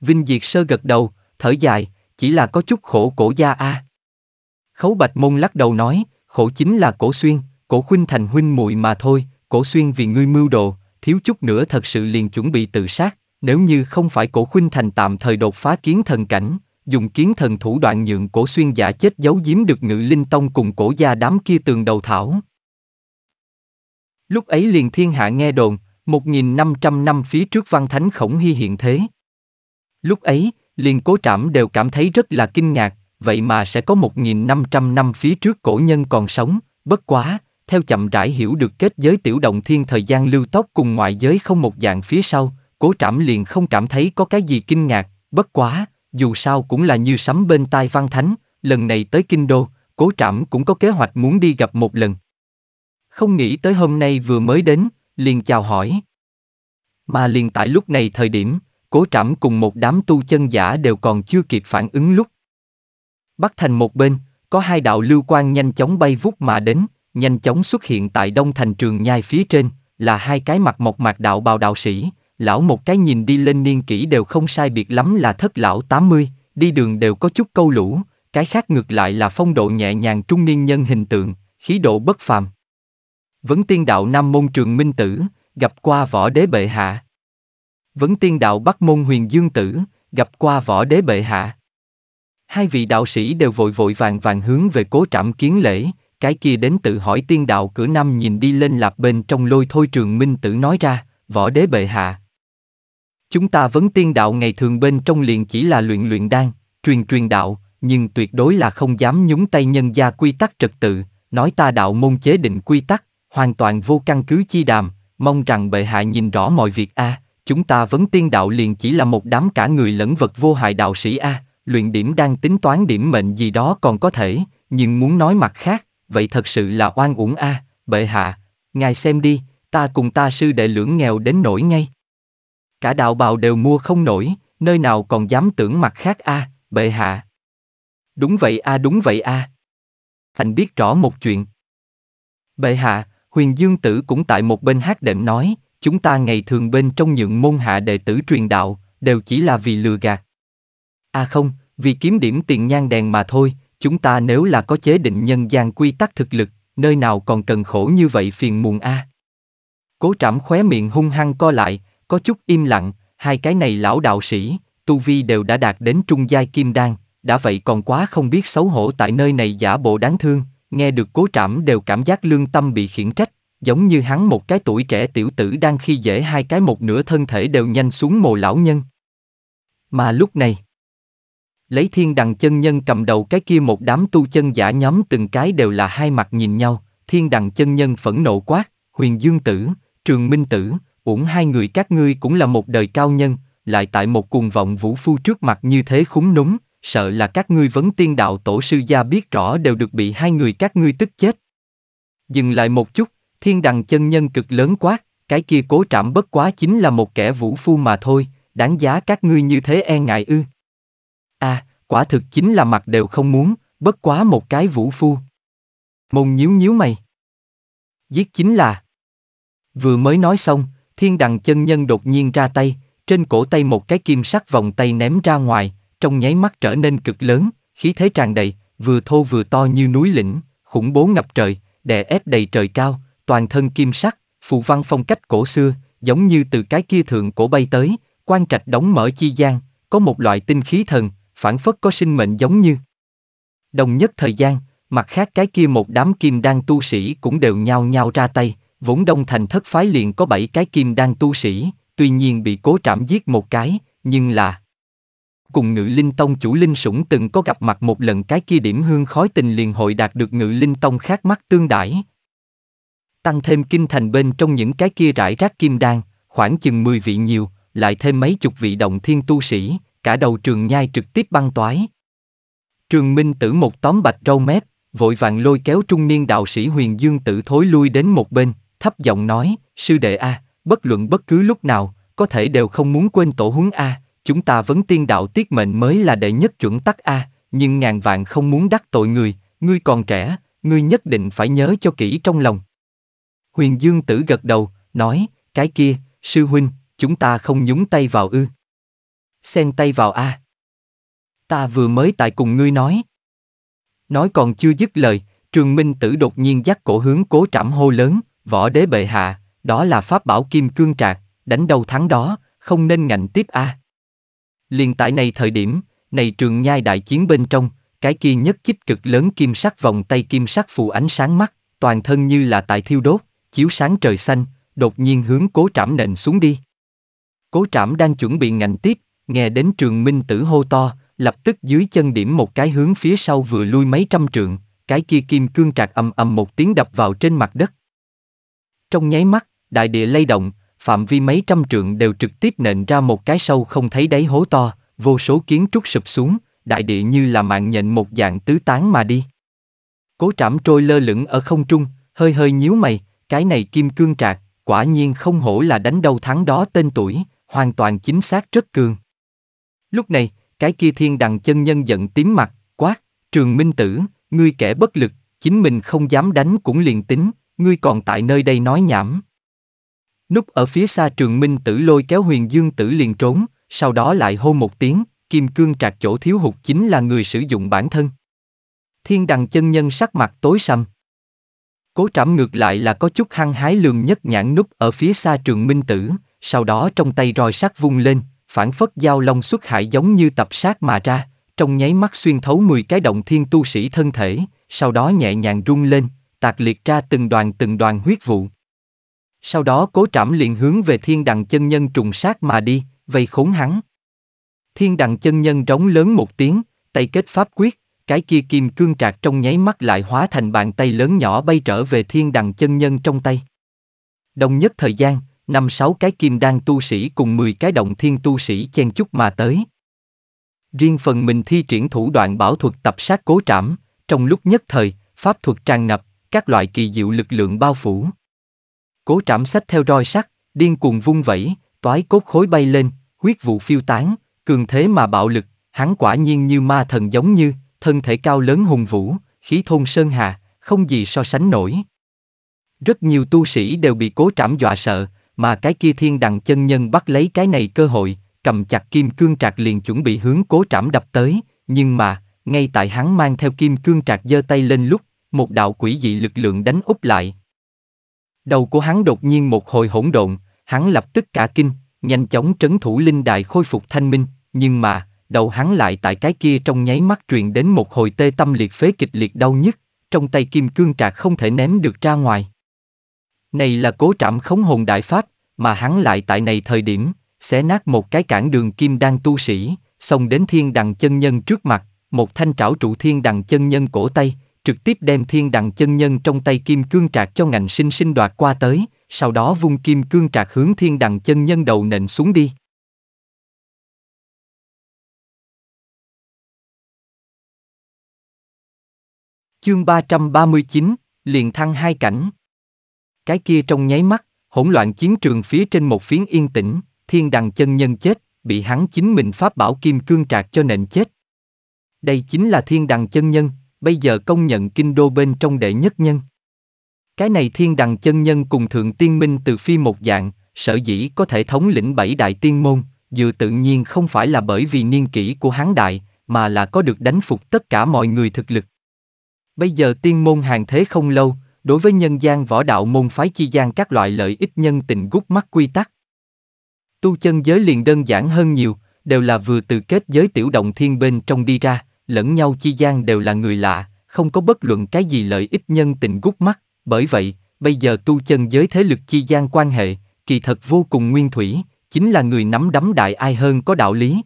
Vinh Diệt Sơ gật đầu, thở dài, chỉ là có chút khổ cổ gia a. À. Khấu Bạch Môn lắc đầu nói, khổ chính là cổ xuyên, cổ khuynh thành huynh muội mà thôi, cổ xuyên vì ngươi mưu đồ, thiếu chút nữa thật sự liền chuẩn bị tự sát, nếu như không phải cổ khuynh thành tạm thời đột phá kiến thần cảnh, dùng kiến thần thủ đoạn nhượng cổ xuyên giả chết giấu giếm được ngự linh tông cùng cổ gia đám kia tường đầu thảo. Lúc ấy liền thiên hạ nghe đồn, 1.500 năm phía trước văn thánh khổng hy hiện thế. Lúc ấy, liền cố trảm đều cảm thấy rất là kinh ngạc, vậy mà sẽ có 1.500 năm phía trước cổ nhân còn sống, bất quá, theo chậm rãi hiểu được kết giới tiểu động thiên thời gian lưu tốc cùng ngoại giới không một dạng phía sau, cố trảm liền không cảm thấy có cái gì kinh ngạc, bất quá, dù sao cũng là như sắm bên tai văn thánh, lần này tới kinh đô, cố trảm cũng có kế hoạch muốn đi gặp một lần. Không nghĩ tới hôm nay vừa mới đến, liền chào hỏi. Mà liền tại lúc này thời điểm, cố trảm cùng một đám tu chân giả đều còn chưa kịp phản ứng lúc, Bắt thành một bên, có hai đạo lưu quan nhanh chóng bay vút mà đến, nhanh chóng xuất hiện tại đông thành trường nhai phía trên, là hai cái mặt mộc mạc đạo bào đạo sĩ, lão một cái nhìn đi lên niên kỷ đều không sai biệt lắm là thất lão 80, đi đường đều có chút câu lũ, cái khác ngược lại là phong độ nhẹ nhàng trung niên nhân hình tượng, khí độ bất phàm. Vấn tiên đạo Nam Môn Trường Minh Tử, gặp qua võ đế bệ hạ. Vấn tiên đạo Bắc Môn Huyền Dương Tử, gặp qua võ đế bệ hạ. Hai vị đạo sĩ đều vội vội vàng vàng hướng về cố trạm kiến lễ, cái kia đến tự hỏi tiên đạo cửa năm nhìn đi lên lạp bên trong lôi thôi trường minh tử nói ra, võ đế bệ hạ. Chúng ta vấn tiên đạo ngày thường bên trong liền chỉ là luyện luyện đan, truyền truyền đạo, nhưng tuyệt đối là không dám nhúng tay nhân gia quy tắc trật tự, nói ta đạo môn chế định quy tắc, hoàn toàn vô căn cứ chi đàm, mong rằng bệ hạ nhìn rõ mọi việc a à, chúng ta vấn tiên đạo liền chỉ là một đám cả người lẫn vật vô hại đạo sĩ a à, luyện điểm đang tính toán điểm mệnh gì đó còn có thể, nhưng muốn nói mặt khác, vậy thật sự là oan uổng a, à, bệ hạ, ngài xem đi, ta cùng ta sư đệ lưỡng nghèo đến nổi ngay. Cả đạo bào đều mua không nổi, nơi nào còn dám tưởng mặt khác a, à, bệ hạ. Đúng vậy a à, đúng vậy a. Thành biết rõ một chuyện. Bệ hạ, huyền dương tử cũng tại một bên hát đệm nói, chúng ta ngày thường bên trong những môn hạ đệ tử truyền đạo, đều chỉ là vì lừa gạt, À không, vì kiếm điểm tiền nhang đèn mà thôi, chúng ta nếu là có chế định nhân gian quy tắc thực lực, nơi nào còn cần khổ như vậy phiền muộn a. Cố trảm khóe miệng hung hăng co lại, có chút im lặng, hai cái này lão đạo sĩ, tu vi đều đã đạt đến trung giai kim đan, đã vậy còn quá không biết xấu hổ tại nơi này giả bộ đáng thương, nghe được cố trảm đều cảm giác lương tâm bị khiển trách, giống như hắn một cái tuổi trẻ tiểu tử đang khi dễ hai cái một nửa thân thể đều nhanh xuống mồ lão nhân. Mà lúc này, lấy thiên đằng chân nhân cầm đầu cái kia một đám tu chân giả nhóm từng cái đều là hai mặt nhìn nhau, thiên đằng chân nhân phẫn nộ quát, huyền dương tử, trường minh tử, uổng hai người các ngươi cũng là một đời cao nhân, lại tại một cuồng vọng vũ phu trước mặt như thế khúng núng, sợ là các ngươi vấn tiên đạo tổ sư gia biết rõ đều được bị hai người các ngươi tức chết. Dừng lại một chút, thiên đằng chân nhân cực lớn quát, cái kia cố trạm bất quá chính là một kẻ vũ phu mà thôi, đáng giá các ngươi như thế e ngại ư. À, quả thực chính là mặt đều không muốn, bất quá một cái vũ phu. Mông nhíu nhíu mày. Giết chính là. Vừa mới nói xong, thiên đằng chân nhân đột nhiên ra tay, trên cổ tay một cái kim sắc vòng tay ném ra ngoài, trong nháy mắt trở nên cực lớn, khí thế tràn đầy, vừa thô vừa to như núi lĩnh, khủng bố ngập trời, đè ép đầy trời cao, toàn thân kim sắc, phù văn phong cách cổ xưa, giống như từ cái kia thượng cổ bay tới, quan trạch đóng mở chi gian, có một loại tinh khí thần, phản phất có sinh mệnh giống như. Đồng nhất thời gian, mặt khác cái kia một đám kim đan tu sĩ cũng đều nhao nhao ra tay, vốn đông thành thất phái liền có bảy cái kim đan tu sĩ, tuy nhiên bị cố trảm giết một cái, nhưng là... Cùng ngự linh tông chủ linh sủng từng có gặp mặt một lần cái kia điểm hương khói tình liền hội đạt được ngự linh tông khác mắt tương đãi Tăng thêm kinh thành bên trong những cái kia rải rác kim đan, khoảng chừng 10 vị nhiều, lại thêm mấy chục vị đồng thiên tu sĩ, cả đầu trường nhai trực tiếp băng toái. Trường Minh Tử một tóm bạch râu mép, vội vàng lôi kéo trung niên đạo sĩ huyền dương tử thối lui đến một bên, thấp giọng nói, sư đệ A, bất luận bất cứ lúc nào, có thể đều không muốn quên tổ huấn A, chúng ta vẫn tiên đạo tiết mệnh mới là đệ nhất chuẩn tắc A, nhưng ngàn vạn không muốn đắc tội người, ngươi còn trẻ, ngươi nhất định phải nhớ cho kỹ trong lòng. Huyền dương tử gật đầu, nói, cái kia, sư huynh, chúng ta không nhúng tay vào ư xen tay vào a. À. Ta vừa mới tại cùng ngươi nói. Nói còn chưa dứt lời, trường minh tử đột nhiên dắt cổ hướng cố trảm hô lớn, võ đế bệ hạ, đó là pháp bảo kim cương trạc, đánh đầu thắng đó, không nên ngạnh tiếp a. À. Liền tại này thời điểm, này trường nhai đại chiến bên trong, cái kia nhất chích cực lớn kim sắc vòng tay kim sắc phù ánh sáng mắt, toàn thân như là tại thiêu đốt, chiếu sáng trời xanh, đột nhiên hướng cố trảm nện xuống đi. Cố trảm đang chuẩn bị ngành tiếp, nghe đến trường minh tử hô to, lập tức dưới chân điểm một cái hướng phía sau vừa lui mấy trăm trượng, cái kia kim cương trạc ầm ầm một tiếng đập vào trên mặt đất. Trong nháy mắt, đại địa lay động, phạm vi mấy trăm trượng đều trực tiếp nện ra một cái sâu không thấy đáy hố to, vô số kiến trúc sụp xuống, đại địa như là mạng nhện một dạng tứ tán mà đi. Cố trảm trôi lơ lửng ở không trung, hơi hơi nhíu mày, cái này kim cương trạc, quả nhiên không hổ là đánh đâu thắng đó tên tuổi, hoàn toàn chính xác rất cường. Lúc này, cái kia thiên đằng chân nhân giận tím mặt, quát, trường minh tử, ngươi kẻ bất lực, chính mình không dám đánh cũng liền tính, ngươi còn tại nơi đây nói nhảm. Núp ở phía xa trường minh tử lôi kéo huyền dương tử liền trốn, sau đó lại hô một tiếng, kim cương trạc chỗ thiếu hụt chính là người sử dụng bản thân. Thiên đằng chân nhân sắc mặt tối sầm. Cố trảm ngược lại là có chút hăng hái lường nhất nhãn núp ở phía xa trường minh tử, sau đó trong tay roi sắt vung lên, phản phất giao long xuất hải giống như tập sát mà ra, trong nháy mắt xuyên thấu 10 cái động thiên tu sĩ thân thể, sau đó nhẹ nhàng rung lên, tạc liệt ra từng đoàn từng đoàn huyết vụ. Sau đó cố trảm liền hướng về thiên đằng chân nhân trùng sát mà đi, vây khốn hắn. Thiên đằng chân nhân rống lớn một tiếng, tay kết pháp quyết, cái kia kim cương trạc trong nháy mắt lại hóa thành bàn tay lớn nhỏ bay trở về thiên đằng chân nhân trong tay. Đồng nhất thời gian, năm sáu cái kim đan tu sĩ cùng 10 cái động thiên tu sĩ chen chúc mà tới. Riêng phần mình thi triển thủ đoạn bảo thuật tập sát cố trảm, trong lúc nhất thời, pháp thuật tràn ngập, các loại kỳ diệu lực lượng bao phủ. Cố trảm sách theo roi sắt, điên cuồng vung vẩy, toái cốt khối bay lên, huyết vụ phiêu tán, cường thế mà bạo lực, hắn quả nhiên như ma thần giống như, thân thể cao lớn hùng vũ, khí thôn sơn hà, không gì so sánh nổi. Rất nhiều tu sĩ đều bị cố trảm dọa sợ, mà cái kia thiên đằng chân nhân bắt lấy cái này cơ hội, cầm chặt kim cương trạc liền chuẩn bị hướng cố trảm đập tới, nhưng mà, ngay tại hắn mang theo kim cương trạc giơ tay lên lúc, một đạo quỷ dị lực lượng đánh úp lại. Đầu của hắn đột nhiên một hồi hỗn độn, hắn lập tức cả kinh, nhanh chóng trấn thủ linh đại khôi phục thanh minh, nhưng mà, đầu hắn lại tại cái kia trong nháy mắt truyền đến một hồi tê tâm liệt phế kịch liệt đau nhức, trong tay kim cương trạc không thể ném được ra ngoài. Này là cố trạm khống hồn đại pháp, mà hắn lại tại này thời điểm, sẽ nát một cái cản đường kim đang tu sĩ, xông đến thiên đằng chân nhân trước mặt, một thanh trảo trụ thiên đằng chân nhân cổ tay, trực tiếp đem thiên đằng chân nhân trong tay kim cương trạc cho ngành sinh sinh đoạt qua tới, sau đó vung kim cương trạc hướng thiên đằng chân nhân đầu nện xuống đi. Chương 339, liền thăng hai cảnh cái kia trong nháy mắt, hỗn loạn chiến trường phía trên một phiến yên tĩnh, thiên đằng chân nhân chết, bị hắn chính mình pháp bảo kim cương trạc cho nện chết. Đây chính là thiên đằng chân nhân, bây giờ công nhận kinh đô bên trong đệ nhất nhân. Cái này thiên đằng chân nhân cùng thượng tiên minh từ phi một dạng, sở dĩ có thể thống lĩnh bảy đại tiên môn, dựa tự nhiên không phải là bởi vì niên kỷ của hán đại, mà là có được đánh phục tất cả mọi người thực lực. Bây giờ tiên môn hàng thế không lâu, Đối với nhân gian võ đạo môn phái chi gian các loại lợi ích nhân tình gút mắt quy tắc. Tu chân giới liền đơn giản hơn nhiều, đều là vừa từ kết giới tiểu động thiên bên trong đi ra, lẫn nhau chi gian đều là người lạ, không có bất luận cái gì lợi ích nhân tình gút mắt, bởi vậy, bây giờ tu chân giới thế lực chi gian quan hệ, kỳ thật vô cùng nguyên thủy, chính là người nắm đấm đại ai hơn có đạo lý.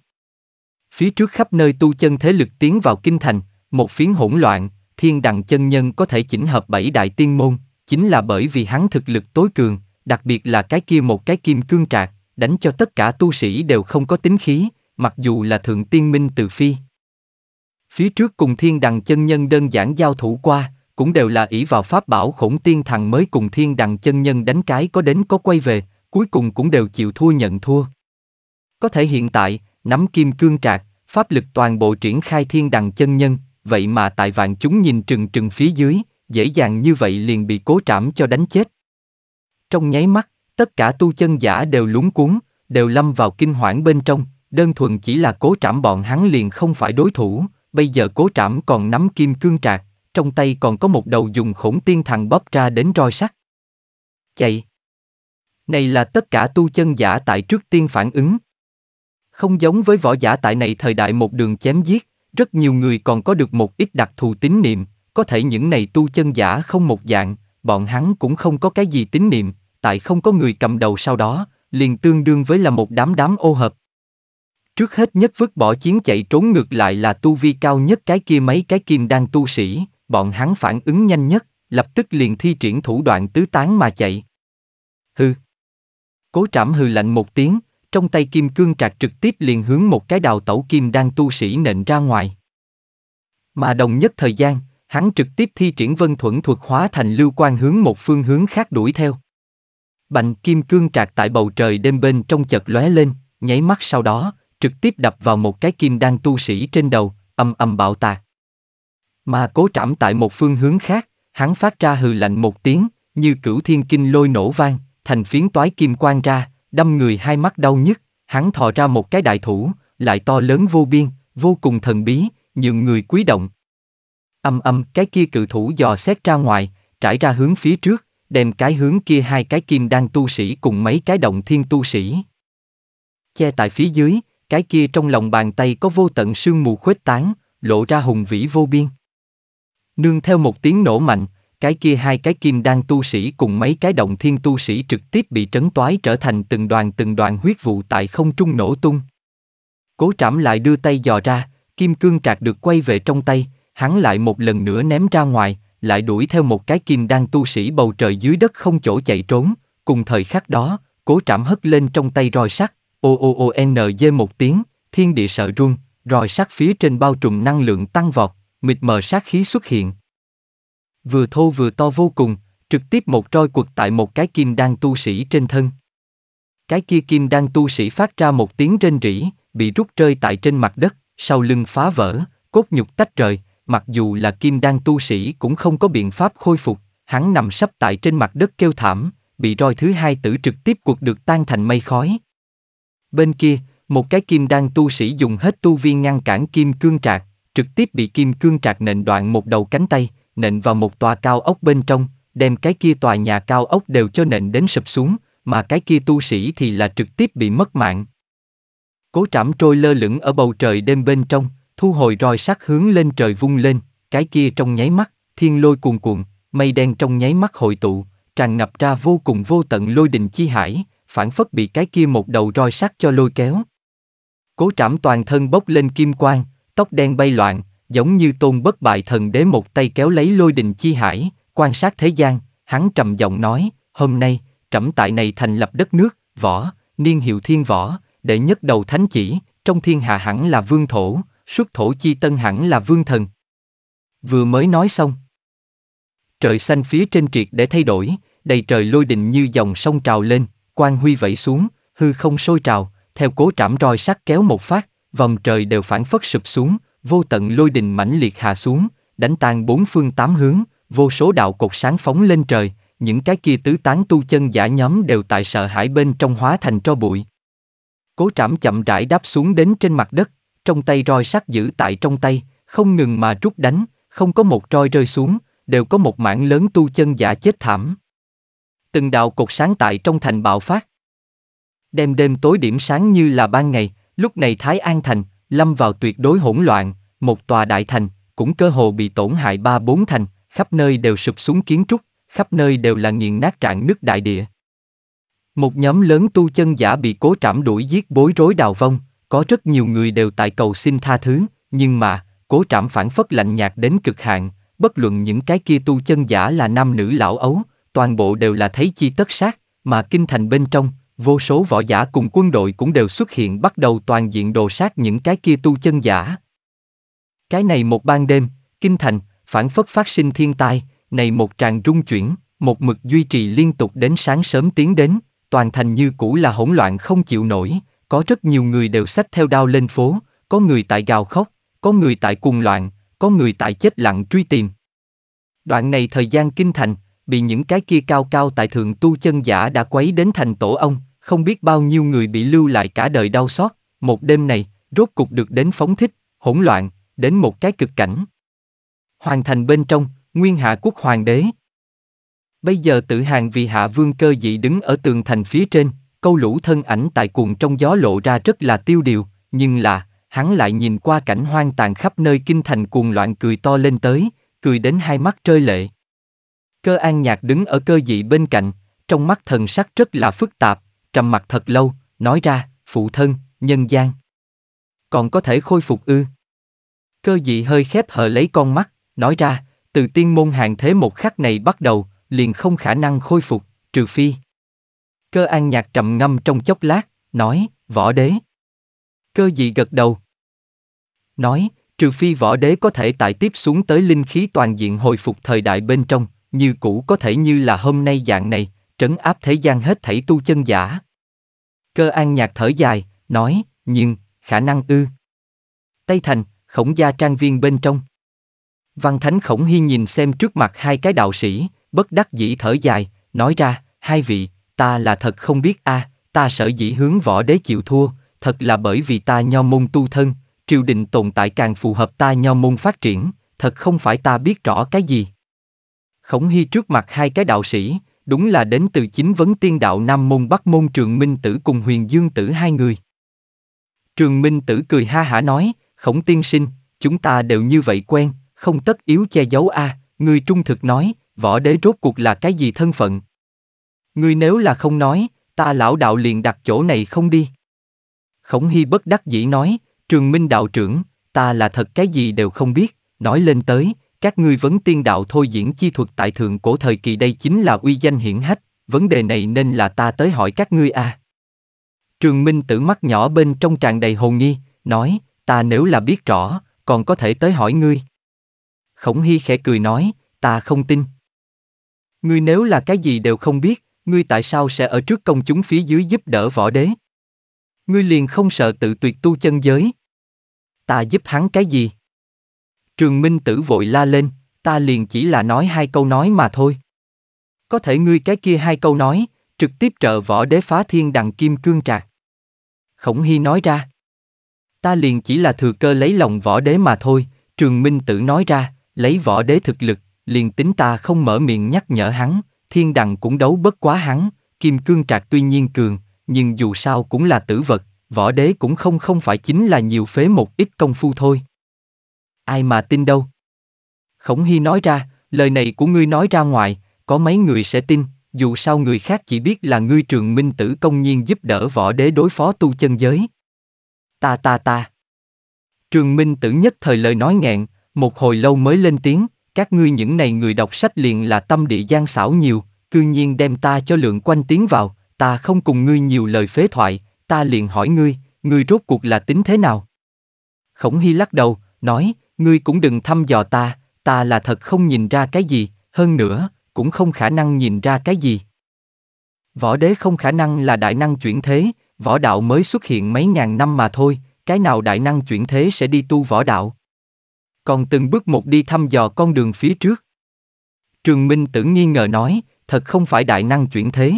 Phía trước khắp nơi tu chân thế lực tiến vào kinh thành, một phiến hỗn loạn, thiên đằng chân nhân có thể chỉnh hợp bảy đại tiên môn, chính là bởi vì hắn thực lực tối cường, đặc biệt là cái kia một cái kim cương trạc, đánh cho tất cả tu sĩ đều không có tính khí, mặc dù là thượng tiên minh từ phi. Phía trước cùng thiên đằng chân nhân đơn giản giao thủ qua, cũng đều là ỷ vào pháp bảo khổng tiên thằng mới cùng thiên đằng chân nhân đánh cái có đến có quay về, cuối cùng cũng đều chịu thua nhận thua. Có thể hiện tại, nắm kim cương trạc, pháp lực toàn bộ triển khai thiên đằng chân nhân, vậy mà tại vạn chúng nhìn trừng trừng phía dưới, dễ dàng như vậy liền bị cố trảm cho đánh chết. Trong nháy mắt, tất cả tu chân giả đều lúng cuốn, đều lâm vào kinh hoảng bên trong, đơn thuần chỉ là cố trảm bọn hắn liền không phải đối thủ, bây giờ cố trảm còn nắm kim cương trạc, trong tay còn có một đầu dùng khổng tiên thằng bóp ra đến roi sắt. Chạy! Này là tất cả tu chân giả tại trước tiên phản ứng. Không giống với võ giả tại này thời đại một đường chém giết, rất nhiều người còn có được một ít đặc thù tín niệm, có thể những này tu chân giả không một dạng, bọn hắn cũng không có cái gì tín niệm, tại không có người cầm đầu sau đó, liền tương đương với là một đám đám ô hợp. Trước hết nhất vứt bỏ chiến chạy trốn ngược lại là tu vi cao nhất cái kia mấy cái kim đang tu sĩ, bọn hắn phản ứng nhanh nhất, lập tức liền thi triển thủ đoạn tứ tán mà chạy. Hừ. Cố trảm hừ lạnh một tiếng, trong tay kim cương trạc trực tiếp liền hướng một cái đào tẩu kim đang tu sĩ nện ra ngoài. Mà đồng nhất thời gian, hắn trực tiếp thi triển vân thuẫn thuật hóa thành lưu quan hướng một phương hướng khác đuổi theo. Bành kim cương trạc tại bầu trời đêm bên trong chợt lóe lên, nháy mắt sau đó, trực tiếp đập vào một cái kim đang tu sĩ trên đầu, âm âm bạo tạc. Mà cố trảm tại một phương hướng khác, hắn phát ra hừ lạnh một tiếng, như cửu thiên kinh lôi nổ vang, thành phiến toái kim quang ra, đâm người hai mắt đau nhức, hắn thò ra một cái đại thủ, lại to lớn vô biên, vô cùng thần bí, nhường người quý động. Âm âm cái kia cự thủ dò xét ra ngoài, trải ra hướng phía trước, đem cái hướng kia hai cái kim đang tu sĩ cùng mấy cái động thiên tu sĩ. Che tại phía dưới, cái kia trong lòng bàn tay có vô tận sương mù khuếch tán, lộ ra hùng vĩ vô biên. Nương theo một tiếng nổ mạnh, cái kia hai cái kim đan tu sĩ cùng mấy cái động thiên tu sĩ trực tiếp bị trấn toái trở thành từng đoàn từng đoàn huyết vụ tại không trung nổ tung. Cố trảm lại đưa tay dò ra, kim cương trạc được quay về trong tay, hắn lại một lần nữa ném ra ngoài, lại đuổi theo một cái kim đan tu sĩ bầu trời dưới đất không chỗ chạy trốn, cùng thời khắc đó, cố trảm hất lên trong tay roi sắt, o o o n dê một tiếng, thiên địa sợ run, roi sắt phía trên bao trùm năng lượng tăng vọt, mịt mờ sát khí xuất hiện, vừa thô vừa to vô cùng, trực tiếp một roi quật tại một cái kim đan tu sĩ trên thân. Cái kia kim đan tu sĩ phát ra một tiếng rên rỉ, bị rút rơi tại trên mặt đất, sau lưng phá vỡ, cốt nhục tách rời, mặc dù là kim đan tu sĩ cũng không có biện pháp khôi phục, hắn nằm sấp tại trên mặt đất kêu thảm, bị roi thứ hai tử trực tiếp cuộc được tan thành mây khói. Bên kia, một cái kim đan tu sĩ dùng hết tu vi ngăn cản kim cương trạc, trực tiếp bị kim cương trạc nện đoạn một đầu cánh tay, nện vào một tòa cao ốc bên trong, đem cái kia tòa nhà cao ốc đều cho nện đến sụp xuống, mà cái kia tu sĩ thì là trực tiếp bị mất mạng. Cố trảm trôi lơ lửng ở bầu trời đêm bên trong, thu hồi roi sắt hướng lên trời vung lên, cái kia trong nháy mắt, thiên lôi cuồn cuộn, mây đen trong nháy mắt hội tụ, tràn ngập ra vô cùng vô tận lôi đình chi hải, phản phất bị cái kia một đầu roi sắt cho lôi kéo. Cố trảm toàn thân bốc lên kim quang, tóc đen bay loạn, giống như tôn bất bại thần đế một tay kéo lấy lôi đình chi hải, quan sát thế gian, hắn trầm giọng nói, hôm nay, trẫm tại này thành lập đất nước, võ, niên hiệu thiên võ, đệ nhất đầu thánh chỉ, trong thiên hạ hẳn là vương thổ, xuất thổ chi tân hẳn là vương thần. Vừa mới nói xong. Trời xanh phía trên triệt để thay đổi, đầy trời lôi đình như dòng sông trào lên, quan huy vẫy xuống, hư không sôi trào, theo cố trảm roi sắt kéo một phát, vòng trời đều phản phất sụp xuống, vô tận lôi đình mãnh liệt hạ xuống, đánh tan bốn phương tám hướng, vô số đạo cột sáng phóng lên trời, những cái kia tứ tán tu chân giả nhóm đều tại sợ hãi bên trong hóa thành tro bụi. Cố trảm chậm rãi đáp xuống đến trên mặt đất, trong tay roi sắt giữ tại trong tay, không ngừng mà rút đánh, không có một roi rơi xuống, đều có một mảng lớn tu chân giả chết thảm. Từng đạo cột sáng tại trong thành bạo phát. Đêm đêm tối điểm sáng như là ban ngày, lúc này Thái An Thành, lâm vào tuyệt đối hỗn loạn, một tòa đại thành, cũng cơ hồ bị tổn hại ba bốn thành, khắp nơi đều sụp xuống kiến trúc, khắp nơi đều là nghiền nát trạng nước đại địa. Một nhóm lớn tu chân giả bị cố trảm đuổi giết bối rối đào vong, có rất nhiều người đều tại cầu xin tha thứ, nhưng mà, cố trảm phản phất lạnh nhạt đến cực hạn, bất luận những cái kia tu chân giả là nam nữ lão ấu, toàn bộ đều là thấy chi tất sát, mà kinh thành bên trong, vô số võ giả cùng quân đội cũng đều xuất hiện bắt đầu toàn diện đồ sát những cái kia tu chân giả. Cái này một ban đêm, kinh thành, phản phất phát sinh thiên tai, này một tràng rung chuyển, một mực duy trì liên tục đến sáng sớm tiến đến, toàn thành như cũ là hỗn loạn không chịu nổi, có rất nhiều người đều xách theo đao lên phố, có người tại gào khóc, có người tại cùng loạn, có người tại chết lặng truy tìm. Đoạn này thời gian kinh thành, bị những cái kia cao cao tại thượng tu chân giả đã quấy đến thành tổ ông, không biết bao nhiêu người bị lưu lại cả đời đau xót, một đêm này, rốt cục được đến phóng thích, hỗn loạn, đến một cái cực cảnh. Hoàn thành bên trong, nguyên hạ quốc hoàng đế. Bây giờ tự hàng vì hạ vương cơ dị đứng ở tường thành phía trên, câu lũ thân ảnh tại cuồng trong gió lộ ra rất là tiêu điều, nhưng là, hắn lại nhìn qua cảnh hoang tàn khắp nơi kinh thành cuồng loạn cười to lên tới, cười đến hai mắt trơi lệ. Cơ an nhạc đứng ở cơ dị bên cạnh, trong mắt thần sắc rất là phức tạp, trầm mặt thật lâu, nói ra, phụ thân, nhân gian. Còn có thể khôi phục ư. Cơ dị hơi khép hờ lấy con mắt, nói ra, từ tiên môn hàng thế một khắc này bắt đầu, liền không khả năng khôi phục, trừ phi. Cơ an nhạc trầm ngâm trong chốc lát, nói, võ đế. Cơ dị gật đầu. Nói, trừ phi võ đế có thể tại tiếp xuống tới linh khí toàn diện hồi phục thời đại bên trong, như cũ có thể như là hôm nay dạng này, trấn áp thế gian hết thảy tu chân giả. Cơ an nhạc thở dài, nói, nhưng, khả năng ư. Tây Thành, khổng gia trang viên bên trong. Văn Thánh Khổng Hy nhìn xem trước mặt hai cái đạo sĩ, bất đắc dĩ thở dài, nói ra, hai vị, ta là thật không biết a, à, ta sợ dĩ hướng võ đế chịu thua, thật là bởi vì ta nho môn tu thân, triều đình tồn tại càng phù hợp ta nho môn phát triển, thật không phải ta biết rõ cái gì. Khổng Hy trước mặt hai cái đạo sĩ, đúng là đến từ chính vấn tiên đạo Nam Môn Bắc Môn Trường Minh Tử cùng Huyền Dương Tử hai người. Trường Minh Tử cười ha hả nói, khổng tiên sinh, chúng ta đều như vậy quen, không tất yếu che giấu a à, người trung thực nói, võ đế rốt cuộc là cái gì thân phận. Người nếu là không nói, ta lão đạo liền đặt chỗ này không đi. Khổng Hy bất đắc dĩ nói, trường minh đạo trưởng, ta là thật cái gì đều không biết, nói lên tới, các ngươi vấn tiên đạo thôi diễn chi thuật tại thượng cổ thời kỳ đây chính là uy danh hiển hách, vấn đề này nên là ta tới hỏi các ngươi à. Trường Minh tử mắt nhỏ bên trong tràn đầy hồ nghi, nói, ta nếu là biết rõ, còn có thể tới hỏi ngươi. Khổng Hy khẽ cười nói, ta không tin. Ngươi nếu là cái gì đều không biết, ngươi tại sao sẽ ở trước công chúng phía dưới giúp đỡ võ đế? Ngươi liền không sợ tự tuyệt tu chân giới. Ta giúp hắn cái gì? Trường Minh Tử vội la lên, ta liền chỉ là nói hai câu nói mà thôi. Có thể ngươi cái kia hai câu nói, trực tiếp trợ võ đế phá thiên đằng kim cương trạc. Khổng Hy nói ra. Ta liền chỉ là thừa cơ lấy lòng võ đế mà thôi, trường minh tử nói ra, lấy võ đế thực lực, liền tính ta không mở miệng nhắc nhở hắn, thiên đằng cũng đấu bất quá hắn, kim cương trạc tuy nhiên cường, nhưng dù sao cũng là tử vật, võ đế cũng không không phải chính là nhiều phế một ít công phu thôi. Ai mà tin đâu? Khổng Hy nói ra, lời này của ngươi nói ra ngoài, có mấy người sẽ tin, dù sao người khác chỉ biết là ngươi trường minh tử công nhiên giúp đỡ võ đế đối phó tu chân giới. Ta ta ta. Trường minh tử nhất thời lời nói nghẹn, một hồi lâu mới lên tiếng, các ngươi những này người đọc sách liền là tâm địa gian xảo nhiều, cư nhiên đem ta cho lượng quanh tiếng vào, ta không cùng ngươi nhiều lời phế thoại, ta liền hỏi ngươi, ngươi rốt cuộc là tính thế nào? Khổng Hy lắc đầu, nói, ngươi cũng đừng thăm dò ta, ta là thật không nhìn ra cái gì, hơn nữa, cũng không khả năng nhìn ra cái gì. Võ đế không khả năng là đại năng chuyển thế, võ đạo mới xuất hiện mấy ngàn năm mà thôi, cái nào đại năng chuyển thế sẽ đi tu võ đạo. Còn từng bước một đi thăm dò con đường phía trước. Trường Minh tử nghi ngờ nói, thật không phải đại năng chuyển thế.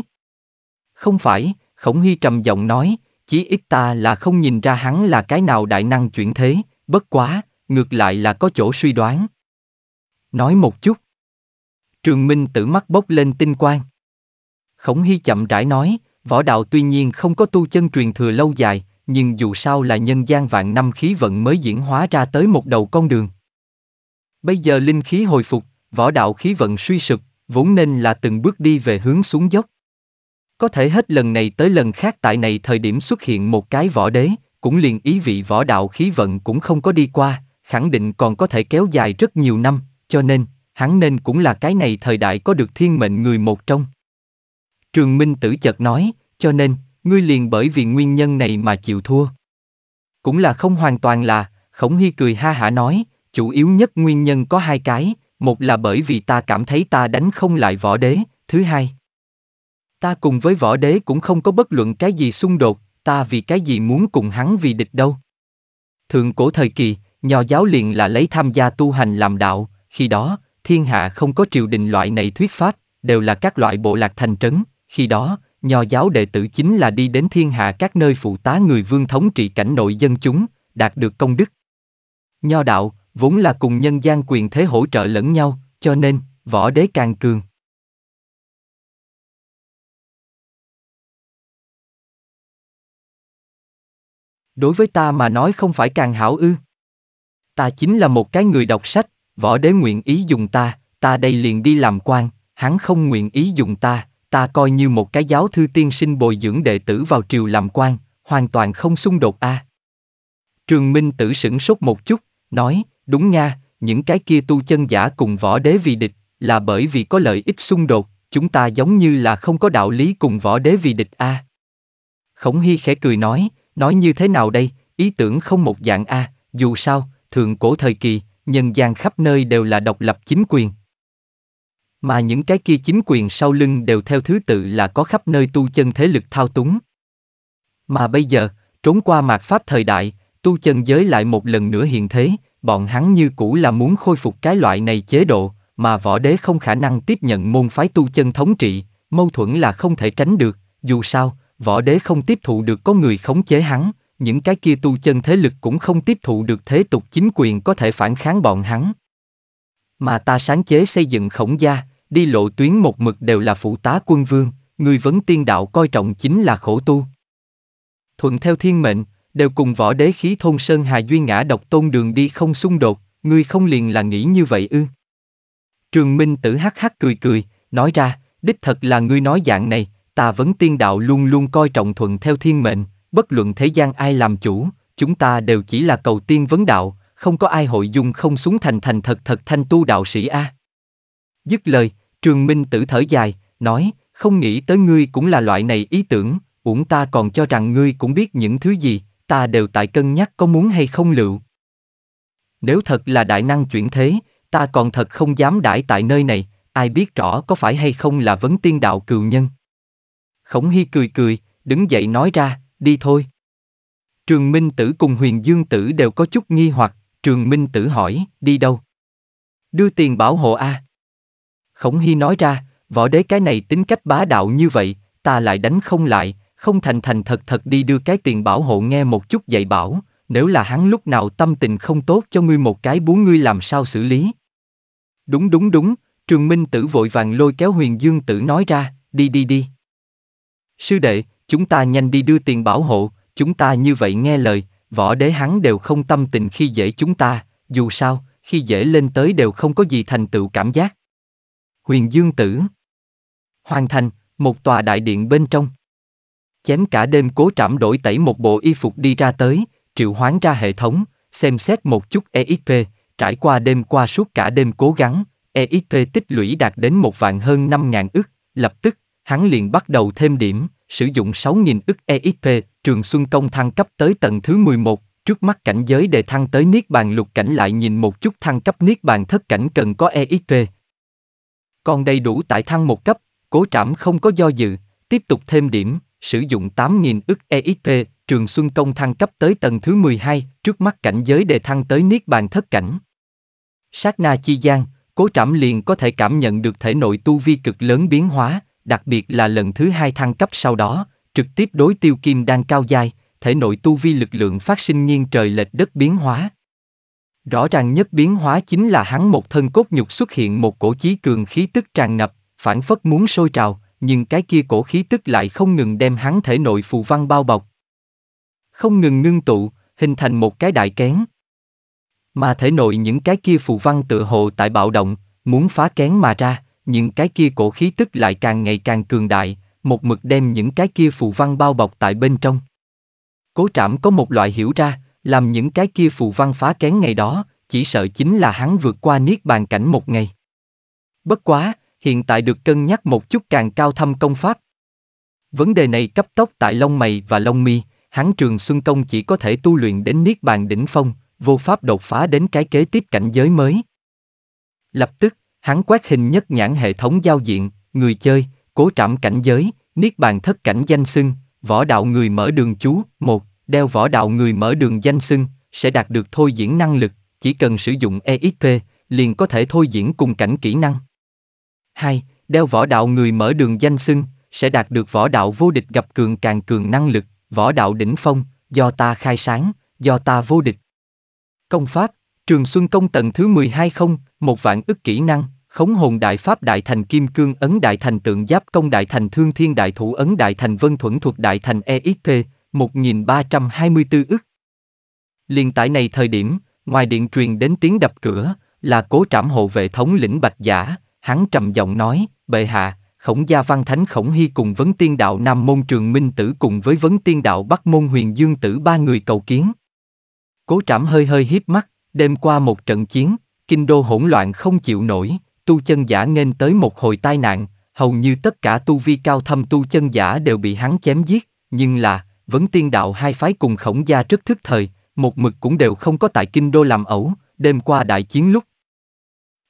Không phải, Khổng Hy trầm giọng nói, chí ít ta là không nhìn ra hắn là cái nào đại năng chuyển thế, bất quá, ngược lại là có chỗ suy đoán. Nói một chút. Trường Minh tử mắt bốc lên tinh quang. Khổng Hy chậm rãi nói, võ đạo tuy nhiên không có tu chân truyền thừa lâu dài, nhưng dù sao là nhân gian vạn năm khí vận mới diễn hóa ra tới một đầu con đường. Bây giờ linh khí hồi phục, võ đạo khí vận suy sụp, vốn nên là từng bước đi về hướng xuống dốc. Có thể hết lần này tới lần khác tại này thời điểm xuất hiện một cái võ đế, cũng liền ý vị võ đạo khí vận cũng không có đi qua, khẳng định còn có thể kéo dài rất nhiều năm, cho nên, hắn nên cũng là cái này thời đại có được thiên mệnh người một trong. Trường Minh Tử chợt nói, cho nên, ngươi liền bởi vì nguyên nhân này mà chịu thua. Cũng là không hoàn toàn là, Khổng Hy cười ha hả nói, chủ yếu nhất nguyên nhân có hai cái, một là bởi vì ta cảm thấy ta đánh không lại võ đế, thứ hai. Ta cùng với võ đế cũng không có bất luận cái gì xung đột, ta vì cái gì muốn cùng hắn vì địch đâu. Thượng cổ thời kỳ, Nho giáo liền là lấy tham gia tu hành làm đạo, khi đó, thiên hạ không có triều đình loại này thuyết pháp, đều là các loại bộ lạc thành trấn, khi đó, nho giáo đệ tử chính là đi đến thiên hạ các nơi phụ tá người vương thống trị cảnh nội dân chúng, đạt được công đức. Nho đạo, vốn là cùng nhân gian quyền thế hỗ trợ lẫn nhau, cho nên, võ đế càng cường. Đối với ta mà nói không phải càng hảo ư? ta chính là một cái người đọc sách, võ đế nguyện ý dùng ta, ta đây liền đi làm quan, hắn không nguyện ý dùng ta, ta coi như một cái giáo thư tiên sinh bồi dưỡng đệ tử vào triều làm quan, hoàn toàn không xung đột a. À. Trường Minh tử sửng sốt một chút, nói, đúng nha những cái kia tu chân giả cùng võ đế vì địch, là bởi vì có lợi ích xung đột, chúng ta giống như là không có đạo lý cùng võ đế vì địch a. À. Khổng Hy khẽ cười nói, nói như thế nào đây, ý tưởng không một dạng a, à, dù sao, thượng cổ thời kỳ, nhân gian khắp nơi đều là độc lập chính quyền. Mà những cái kia chính quyền sau lưng đều theo thứ tự là có khắp nơi tu chân thế lực thao túng. Mà bây giờ, trốn qua mạt pháp thời đại, tu chân giới lại một lần nữa hiện thế, bọn hắn như cũ là muốn khôi phục cái loại này chế độ, mà võ đế không khả năng tiếp nhận môn phái tu chân thống trị, mâu thuẫn là không thể tránh được, dù sao, võ đế không tiếp thụ được có người khống chế hắn, những cái kia tu chân thế lực cũng không tiếp thụ được thế tục chính quyền có thể phản kháng bọn hắn. Mà ta sáng chế xây dựng khổng gia, đi lộ tuyến một mực đều là phụ tá quân vương, người vấn tiên đạo coi trọng chính là khổ tu. Thuận theo thiên mệnh, đều cùng võ đế khí thôn Sơn Hà Duy ngã độc tôn đường đi không xung đột, ngươi không liền là nghĩ như vậy ư. Trường Minh tử hắc hắc cười cười, nói ra, đích thật là ngươi nói dạng này, ta vấn tiên đạo luôn luôn coi trọng thuận theo thiên mệnh bất luận thế gian ai làm chủ, chúng ta đều chỉ là cầu tiên vấn đạo, không có ai hội dung không xuống thành thành thật thật thanh tu đạo sĩ A. Dứt lời, trường minh tử thở dài, nói, không nghĩ tới ngươi cũng là loại này ý tưởng, uổng ta còn cho rằng ngươi cũng biết những thứ gì, ta đều tại cân nhắc có muốn hay không liệu. Nếu thật là đại năng chuyển thế, ta còn thật không dám đãi tại nơi này, ai biết rõ có phải hay không là vấn tiên đạo cừu nhân. Khổng Hy cười cười, đứng dậy nói ra, đi thôi. Trường Minh Tử cùng Huyền Dương Tử đều có chút nghi hoặc, Trường Minh Tử hỏi, đi đâu? Đưa tiền bảo hộ a. Khổng Hy nói ra, võ đế cái này tính cách bá đạo như vậy, ta lại đánh không lại, không thành thành thật thật đi đưa cái tiền bảo hộ nghe một chút dạy bảo, nếu là hắn lúc nào tâm tình không tốt cho ngươi một cái bú ngươi làm sao xử lý. Đúng đúng đúng, Trường Minh Tử vội vàng lôi kéo Huyền Dương Tử nói ra, đi đi đi. Sư đệ, chúng ta nhanh đi đưa tiền bảo hộ, chúng ta như vậy nghe lời, võ đế hắn đều không tâm tình khi dễ chúng ta, dù sao, khi dễ lên tới đều không có gì thành tựu cảm giác. Huyền Dương Tử Hoàn thành, một tòa đại điện bên trong. Chém cả đêm cố trảm đổi tẩy một bộ y phục đi ra tới, triệu hoán ra hệ thống, xem xét một chút EXP, trải qua đêm qua suốt cả đêm cố gắng, EXP tích lũy đạt đến một vạn hơn năm ngàn ức, lập tức, hắn liền bắt đầu thêm điểm, sử dụng 6.000 ức EXP, trường xuân công thăng cấp tới tầng thứ 11, trước mắt cảnh giới đề thăng tới Niết Bàn lục cảnh lại nhìn một chút thăng cấp Niết Bàn thất cảnh cần có EXP. Còn đầy đủ tại thăng một cấp, cố trảm không có do dự, tiếp tục thêm điểm, sử dụng 8.000 ức EXP, trường xuân công thăng cấp tới tầng thứ 12, trước mắt cảnh giới đề thăng tới Niết Bàn thất cảnh. Sát na chi gian, cố trảm liền có thể cảm nhận được thể nội tu vi cực lớn biến hóa, đặc biệt là lần thứ hai thăng cấp sau đó, trực tiếp đối tiêu kim đang cao dài, thể nội tu vi lực lượng phát sinh nhiên trời lệch đất biến hóa. Rõ ràng nhất biến hóa chính là hắn một thân cốt nhục xuất hiện một cổ chí cường khí tức tràn ngập, phản phất muốn sôi trào, nhưng cái kia cổ khí tức lại không ngừng đem hắn thể nội phù văn bao bọc. Không ngừng ngưng tụ, hình thành một cái đại kén. Mà thể nội những cái kia phù văn tự hồ tại bạo động, muốn phá kén mà ra những cái kia cổ khí tức lại càng ngày càng cường đại, một mực đem những cái kia phù văn bao bọc tại bên trong. Cố trảm có một loại hiểu ra, làm những cái kia phù văn phá kén ngày đó, chỉ sợ chính là hắn vượt qua niết bàn cảnh một ngày. Bất quá, hiện tại được cân nhắc một chút càng cao thâm công pháp. Vấn đề này cấp tốc tại lông mày và lông mi, hắn trường xuân công chỉ có thể tu luyện đến niết bàn đỉnh phong, vô pháp đột phá đến cái kế tiếp cảnh giới mới. Lập tức, Hắn quét hình nhất nhãn hệ thống giao diện, người chơi, cố trảm cảnh giới, niết bàn thất cảnh danh xưng, võ đạo người mở đường chú, một, đeo võ đạo người mở đường danh xưng, sẽ đạt được thôi diễn năng lực, chỉ cần sử dụng EXP, liền có thể thôi diễn cùng cảnh kỹ năng. 2. Đeo võ đạo người mở đường danh xưng, sẽ đạt được võ đạo vô địch gặp cường càng cường năng lực, võ đạo đỉnh phong, do ta khai sáng, do ta vô địch. Công pháp, Trường Xuân Công tầng thứ 12 không, một vạn ức kỹ năng, Khống hồn đại pháp đại thành kim cương ấn đại thành tượng giáp công đại thành thương thiên đại thủ ấn đại thành vân thuẫn thuật đại thành EXP, 1324 ức. Liên tại này thời điểm, ngoài điện truyền đến tiếng đập cửa, là cố trảm hộ vệ thống lĩnh bạch giả, hắn trầm giọng nói, bệ hạ, khổng gia văn thánh khổng hy cùng vấn tiên đạo nam môn trường minh tử cùng với vấn tiên đạo bắc môn huyền dương tử ba người cầu kiến. Cố trảm hơi hơi hiếp mắt, đêm qua một trận chiến, kinh đô hỗn loạn không chịu nổi, tu chân giả nghênh tới một hồi tai nạn, hầu như tất cả tu vi cao thâm tu chân giả đều bị hắn chém giết, nhưng là, vấn tiên đạo hai phái cùng khổng gia rất thức thời, một mực cũng đều không có tại kinh đô làm ẩu, đêm qua đại chiến lúc.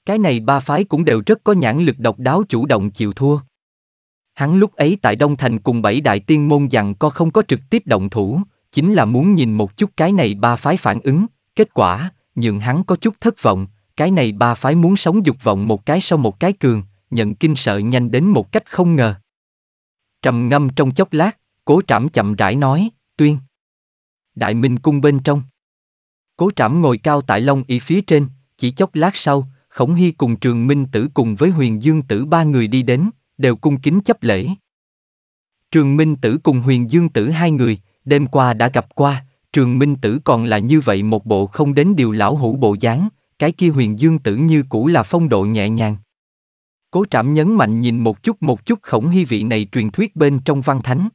Cái này ba phái cũng đều rất có nhãn lực độc đáo chủ động chịu thua. Hắn lúc ấy tại Đông Thành cùng bảy đại tiên môn dặn co không có trực tiếp động thủ, chính là muốn nhìn một chút cái này ba phái phản ứng, kết quả, nhường hắn có chút thất vọng, cái này ba phái muốn sống dục vọng một cái sau một cái cường, nhận kinh sợ nhanh đến một cách không ngờ. Trầm ngâm trong chốc lát, cố trảm chậm rãi nói, tuyên. Đại Minh cung bên trong. Cố trảm ngồi cao tại long y phía trên, chỉ chốc lát sau, khổng hy cùng trường minh tử cùng với huyền dương tử ba người đi đến, đều cung kính chấp lễ. Trường minh tử cùng huyền dương tử hai người, đêm qua đã gặp qua, trường minh tử còn là như vậy một bộ không đến điều lão hủ bộ dáng, cái kia huyền dương tử như cũ là phong độ nhẹ nhàng. Cố trảm nhấn mạnh nhìn một chút một chút khổng hy vị này truyền thuyết bên trong văn thánh.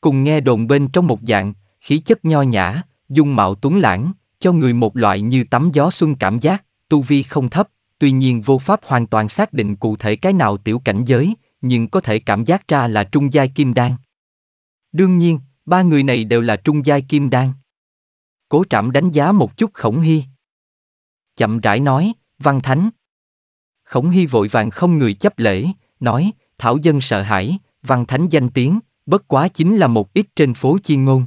Cùng nghe đồn bên trong một dạng, khí chất nho nhã, dung mạo tuấn lãng, cho người một loại như tắm gió xuân cảm giác, tu vi không thấp, tuy nhiên vô pháp hoàn toàn xác định cụ thể cái nào tiểu cảnh giới, nhưng có thể cảm giác ra là trung giai kim đan. Đương nhiên, ba người này đều là trung giai kim đan. Cố trảm đánh giá một chút khổng hy chậm rãi nói, văn thánh. Khổng Hy vội vàng không người chấp lễ, nói, thảo dân sợ hãi, văn thánh danh tiếng, bất quá chính là một ít trên phố chiên ngôn.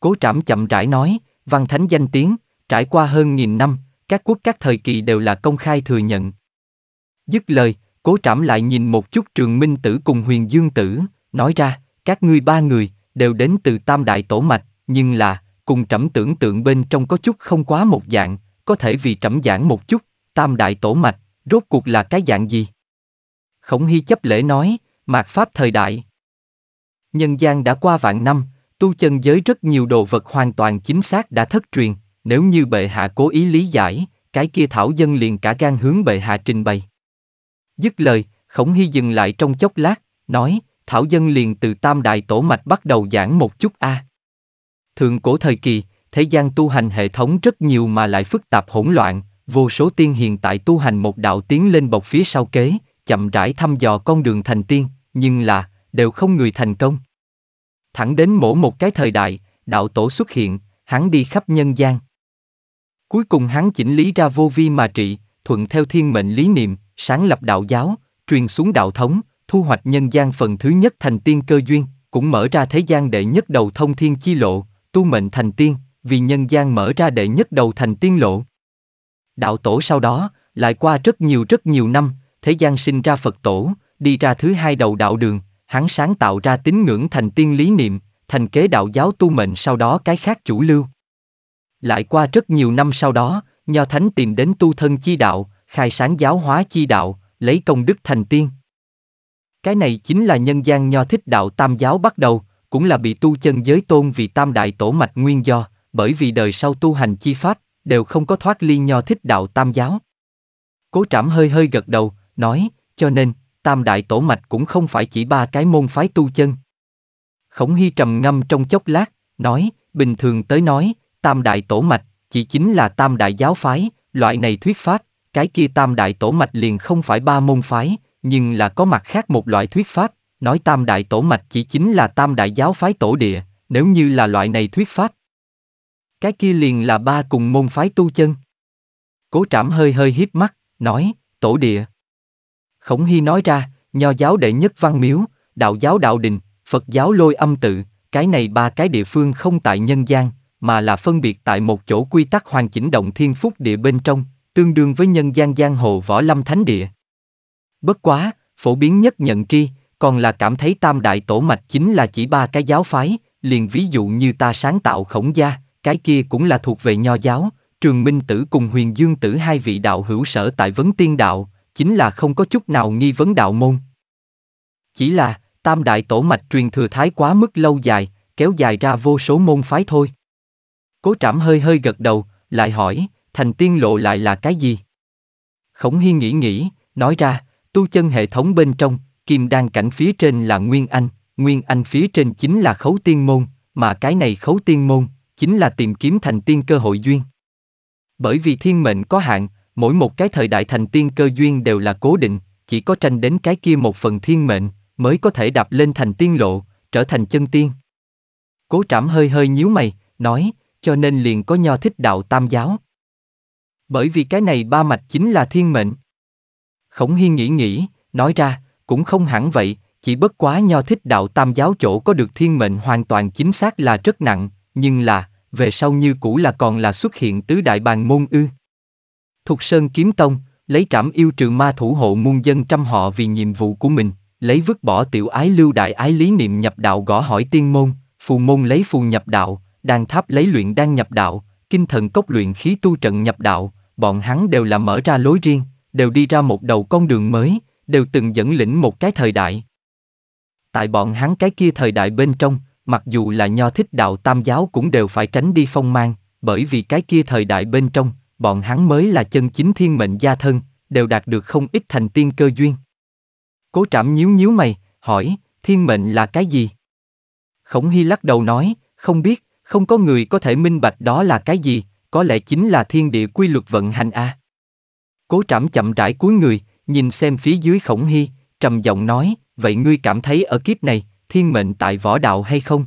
Cố trảm chậm rãi nói, văn thánh danh tiếng, trải qua hơn nghìn năm, các quốc các thời kỳ đều là công khai thừa nhận. Dứt lời, cố trảm lại nhìn một chút trường minh tử cùng huyền dương tử, nói ra, các ngươi ba người, đều đến từ tam đại tổ mạch, nhưng là, cùng trẫm tưởng tượng bên trong có chút không quá một dạng, có thể vì trẫm giảng một chút, tam đại tổ mạch, rốt cuộc là cái dạng gì? Khổng Hy chấp lễ nói, mạc pháp thời đại. Nhân gian đã qua vạn năm, tu chân giới rất nhiều đồ vật hoàn toàn chính xác đã thất truyền, nếu như bệ hạ cố ý lý giải, cái kia thảo dân liền cả gan hướng bệ hạ trình bày. Dứt lời, Khổng Hy dừng lại trong chốc lát, nói, thảo dân liền từ tam đại tổ mạch bắt đầu giảng một chút a. À. Thượng cổ thời kỳ, thế gian tu hành hệ thống rất nhiều mà lại phức tạp hỗn loạn, vô số tiên hiện tại tu hành một đạo tiến lên bọc phía sau kế, chậm rãi thăm dò con đường thành tiên, nhưng là, đều không người thành công. Thẳng đến mỗi một cái thời đại, đạo tổ xuất hiện, hắn đi khắp nhân gian. Cuối cùng hắn chỉnh lý ra vô vi mà trị, thuận theo thiên mệnh lý niệm, sáng lập đạo giáo, truyền xuống đạo thống, thu hoạch nhân gian phần thứ nhất thành tiên cơ duyên, cũng mở ra thế gian đệ nhất đầu thông thiên chi lộ, tu mệnh thành tiên, vì nhân gian mở ra đệ nhất đầu thành tiên lộ. Đạo tổ sau đó, lại qua rất nhiều rất nhiều năm, thế gian sinh ra Phật tổ, đi ra thứ hai đầu đạo đường, hắn sáng tạo ra tín ngưỡng thành tiên lý niệm, thành kế đạo giáo tu mệnh sau đó cái khác chủ lưu. Lại qua rất nhiều năm sau đó, Nho Thánh tìm đến tu thân chi đạo, khai sáng giáo hóa chi đạo, lấy công đức thành tiên. Cái này chính là nhân gian Nho thích đạo tam giáo bắt đầu, cũng là bị tu chân giới tôn vì tam đại tổ mạch nguyên do, bởi vì đời sau tu hành chi pháp, đều không có thoát ly nho thích đạo tam giáo. Cố trảm hơi hơi gật đầu, nói, cho nên, tam đại tổ mạch cũng không phải chỉ ba cái môn phái tu chân. Khổng Hy trầm ngâm trong chốc lát, nói, bình thường tới nói, tam đại tổ mạch, chỉ chính là tam đại giáo phái, loại này thuyết pháp, cái kia tam đại tổ mạch liền không phải ba môn phái, nhưng là có mặt khác một loại thuyết pháp, nói tam đại tổ mạch chỉ chính là tam đại giáo phái tổ địa, nếu như là loại này thuyết pháp, cái kia liền là ba cùng môn phái tu chân. Cố trảm hơi hơi hiếp mắt, nói, tổ địa. Khổng Hy nói ra, nho giáo đệ nhất văn miếu, đạo giáo đạo đình, Phật giáo lôi âm tự, cái này ba cái địa phương không tại nhân gian, mà là phân biệt tại một chỗ quy tắc hoàn chỉnh động thiên phúc địa bên trong, tương đương với nhân gian giang hồ võ lâm thánh địa. Bất quá, phổ biến nhất nhận tri, còn là cảm thấy tam đại tổ mạch chính là chỉ ba cái giáo phái, liền ví dụ như ta sáng tạo khổng gia, cái kia cũng là thuộc về nho giáo, trường minh tử cùng huyền dương tử hai vị đạo hữu sở tại vấn tiên đạo, chính là không có chút nào nghi vấn đạo môn. Chỉ là, tam đại tổ mạch truyền thừa thái quá mức lâu dài, kéo dài ra vô số môn phái thôi. Cố trảm hơi hơi gật đầu, lại hỏi, thành tiên lộ lại là cái gì? Khổng Hiên nghĩ nghĩ, nói ra, tu chân hệ thống bên trong, kim đan cảnh phía trên là Nguyên Anh, Nguyên Anh phía trên chính là khấu tiên môn, mà cái này khấu tiên môn, chính là tìm kiếm thành tiên cơ hội duyên. Bởi vì thiên mệnh có hạn, mỗi một cái thời đại thành tiên cơ duyên đều là cố định, chỉ có tranh đến cái kia một phần thiên mệnh, mới có thể đạp lên thành tiên lộ, trở thành chân tiên. Cố trảm hơi hơi nhíu mày, nói, cho nên liền có nho thích đạo tam giáo. Bởi vì cái này ba mạch chính là thiên mệnh. Khổng hiên nghĩ nghĩ, nói ra, cũng không hẳn vậy, chỉ bất quá nho thích đạo tam giáo chỗ có được thiên mệnh hoàn toàn chính xác là rất nặng, nhưng là, về sau như cũ là còn là xuất hiện tứ đại bàn môn ư. Thục Sơn Kiếm Tông, lấy trảm yêu trừ ma thủ hộ muôn dân trăm họ vì nhiệm vụ của mình, lấy vứt bỏ tiểu ái lưu đại ái lý niệm nhập đạo gõ hỏi tiên môn, phù môn lấy phù nhập đạo, đàn tháp lấy luyện đan nhập đạo, kinh thần cốc luyện khí tu trận nhập đạo, bọn hắn đều là mở ra lối riêng, đều đi ra một đầu con đường mới, đều từng dẫn lĩnh một cái thời đại. Tại bọn hắn cái kia thời đại bên trong, mặc dù là nho thích đạo tam giáo cũng đều phải tránh đi phong mang, bởi vì cái kia thời đại bên trong, bọn hắn mới là chân chính thiên mệnh gia thân, đều đạt được không ít thành tiên cơ duyên. Cố trảm nhíu nhíu mày, hỏi, thiên mệnh là cái gì? Khổng Hy lắc đầu nói, không biết, không có người có thể minh bạch đó là cái gì, có lẽ chính là thiên địa quy luật vận hành a. Cố trảm chậm rãi cuối người, nhìn xem phía dưới khổng hy, trầm giọng nói, vậy ngươi cảm thấy ở kiếp này, thiên mệnh tại võ đạo hay không?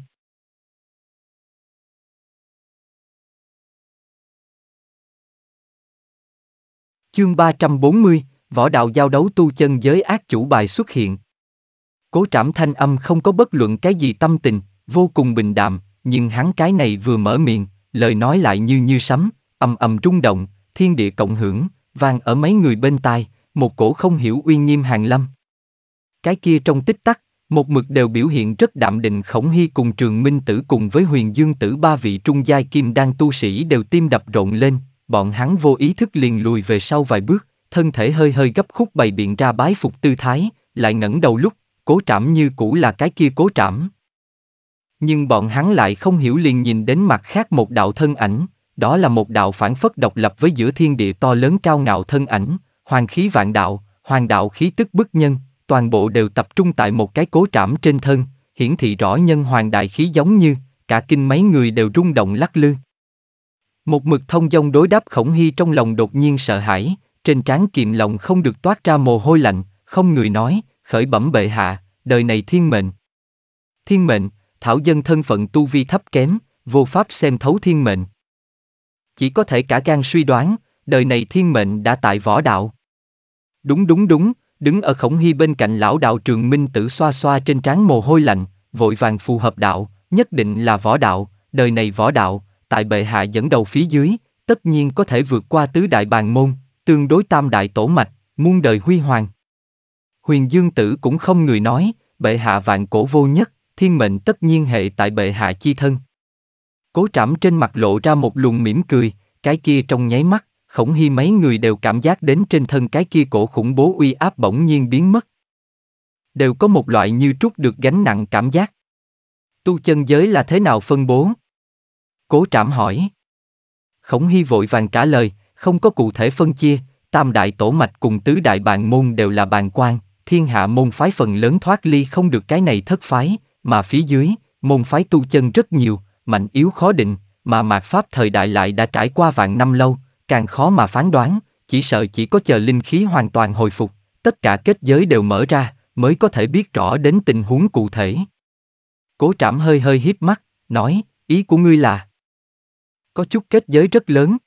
Chương 340, võ đạo giao đấu tu chân giới ác chủ bài xuất hiện. Cố trảm thanh âm không có bất luận cái gì tâm tình, vô cùng bình đạm, nhưng hắn cái này vừa mở miệng, lời nói lại như như sấm, ầm ầm rung động, thiên địa cộng hưởng, vang ở mấy người bên tai, một cổ không hiểu uy nghiêm hàng lâm. Cái kia trong tích tắc, một mực đều biểu hiện rất đạm định khổng hy cùng trường minh tử cùng với huyền dương tử ba vị trung giai kim Đan tu sĩ đều tim đập rộn lên, bọn hắn vô ý thức liền lùi về sau vài bước, thân thể hơi hơi gấp khúc bày biện ra bái phục tư thái, lại ngẩng đầu lúc, cố trảm như cũ là cái kia cố trảm. Nhưng bọn hắn lại không hiểu liền nhìn đến mặt khác một đạo thân ảnh, đó là một đạo phản phất độc lập với giữa thiên địa to lớn cao ngạo thân ảnh, hoàng khí vạn đạo, hoàng đạo khí tức bức nhân, toàn bộ đều tập trung tại một cái cố trảm trên thân, hiển thị rõ nhân hoàng đại khí giống như, cả kinh mấy người đều rung động lắc lư. Một mực thông dông đối đáp khổng hy trong lòng đột nhiên sợ hãi, trên trán kiệm lòng không được toát ra mồ hôi lạnh, không người nói, khởi bẩm bệ hạ, đời này thiên mệnh. Thiên mệnh, thảo dân thân phận tu vi thấp kém, vô pháp xem thấu thiên mệnh. Chỉ có thể cả gan suy đoán, đời này thiên mệnh đã tại võ đạo. Đúng đúng đúng, Đứng ở khổng hy bên cạnh lão đạo trường minh tử xoa xoa trên trán mồ hôi lạnh, vội vàng phù hợp đạo, nhất định là võ đạo, đời này võ đạo, tại bệ hạ dẫn đầu phía dưới, tất nhiên có thể vượt qua tứ đại bàn môn, tương đối tam đại tổ mạch, muôn đời huy hoàng. Huyền Dương Tử cũng không người nói, bệ hạ vạn cổ vô nhất, thiên mệnh tất nhiên hệ tại bệ hạ chi thân. Cố trảm trên mặt lộ ra một luồng mỉm cười, cái kia trong nháy mắt, khổng hy mấy người đều cảm giác đến trên thân cái kia cổ khủng bố uy áp bỗng nhiên biến mất. Đều có một loại như trút được gánh nặng cảm giác. Tu chân giới là thế nào phân bố? Cố trảm hỏi. Khổng hy vội vàng trả lời, không có cụ thể phân chia, tam đại tổ mạch cùng tứ đại bàn môn đều là bàn quan, thiên hạ môn phái phần lớn thoát ly không được cái này thất phái, mà phía dưới, môn phái tu chân rất nhiều, mạnh yếu khó định, mà mạt pháp thời đại lại đã trải qua vạn năm lâu, càng khó mà phán đoán, chỉ sợ chỉ có chờ linh khí hoàn toàn hồi phục, tất cả kết giới đều mở ra, mới có thể biết rõ đến tình huống cụ thể. Cố trảm hơi hơi hiếp mắt, nói, ý của ngươi là Có chút kết giới rất lớn.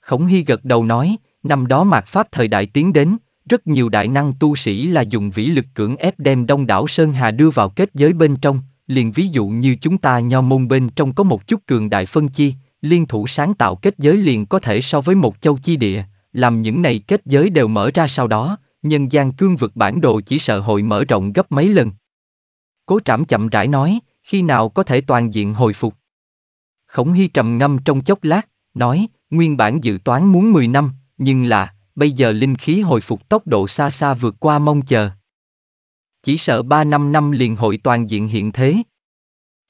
Khổng Hy gật đầu nói, năm đó mạt Pháp thời đại tiến đến, rất nhiều đại năng tu sĩ là dùng vĩ lực cưỡng ép đem đông đảo Sơn Hà đưa vào kết giới bên trong, liền ví dụ như chúng ta nho môn bên trong có một chút cường đại phân chi, liên thủ sáng tạo kết giới liền có thể so với một châu chi địa, làm những này kết giới đều mở ra sau đó, nhân gian cương vực bản đồ chỉ sợ hội mở rộng gấp mấy lần. Cố trảm chậm rãi nói, khi nào có thể toàn diện hồi phục. Khổng Hy trầm ngâm trong chốc lát, nói, nguyên bản dự toán muốn 10 năm, nhưng là, bây giờ linh khí hồi phục tốc độ xa xa vượt qua mong chờ. Chỉ sợ 3 năm năm liền hội toàn diện hiện thế.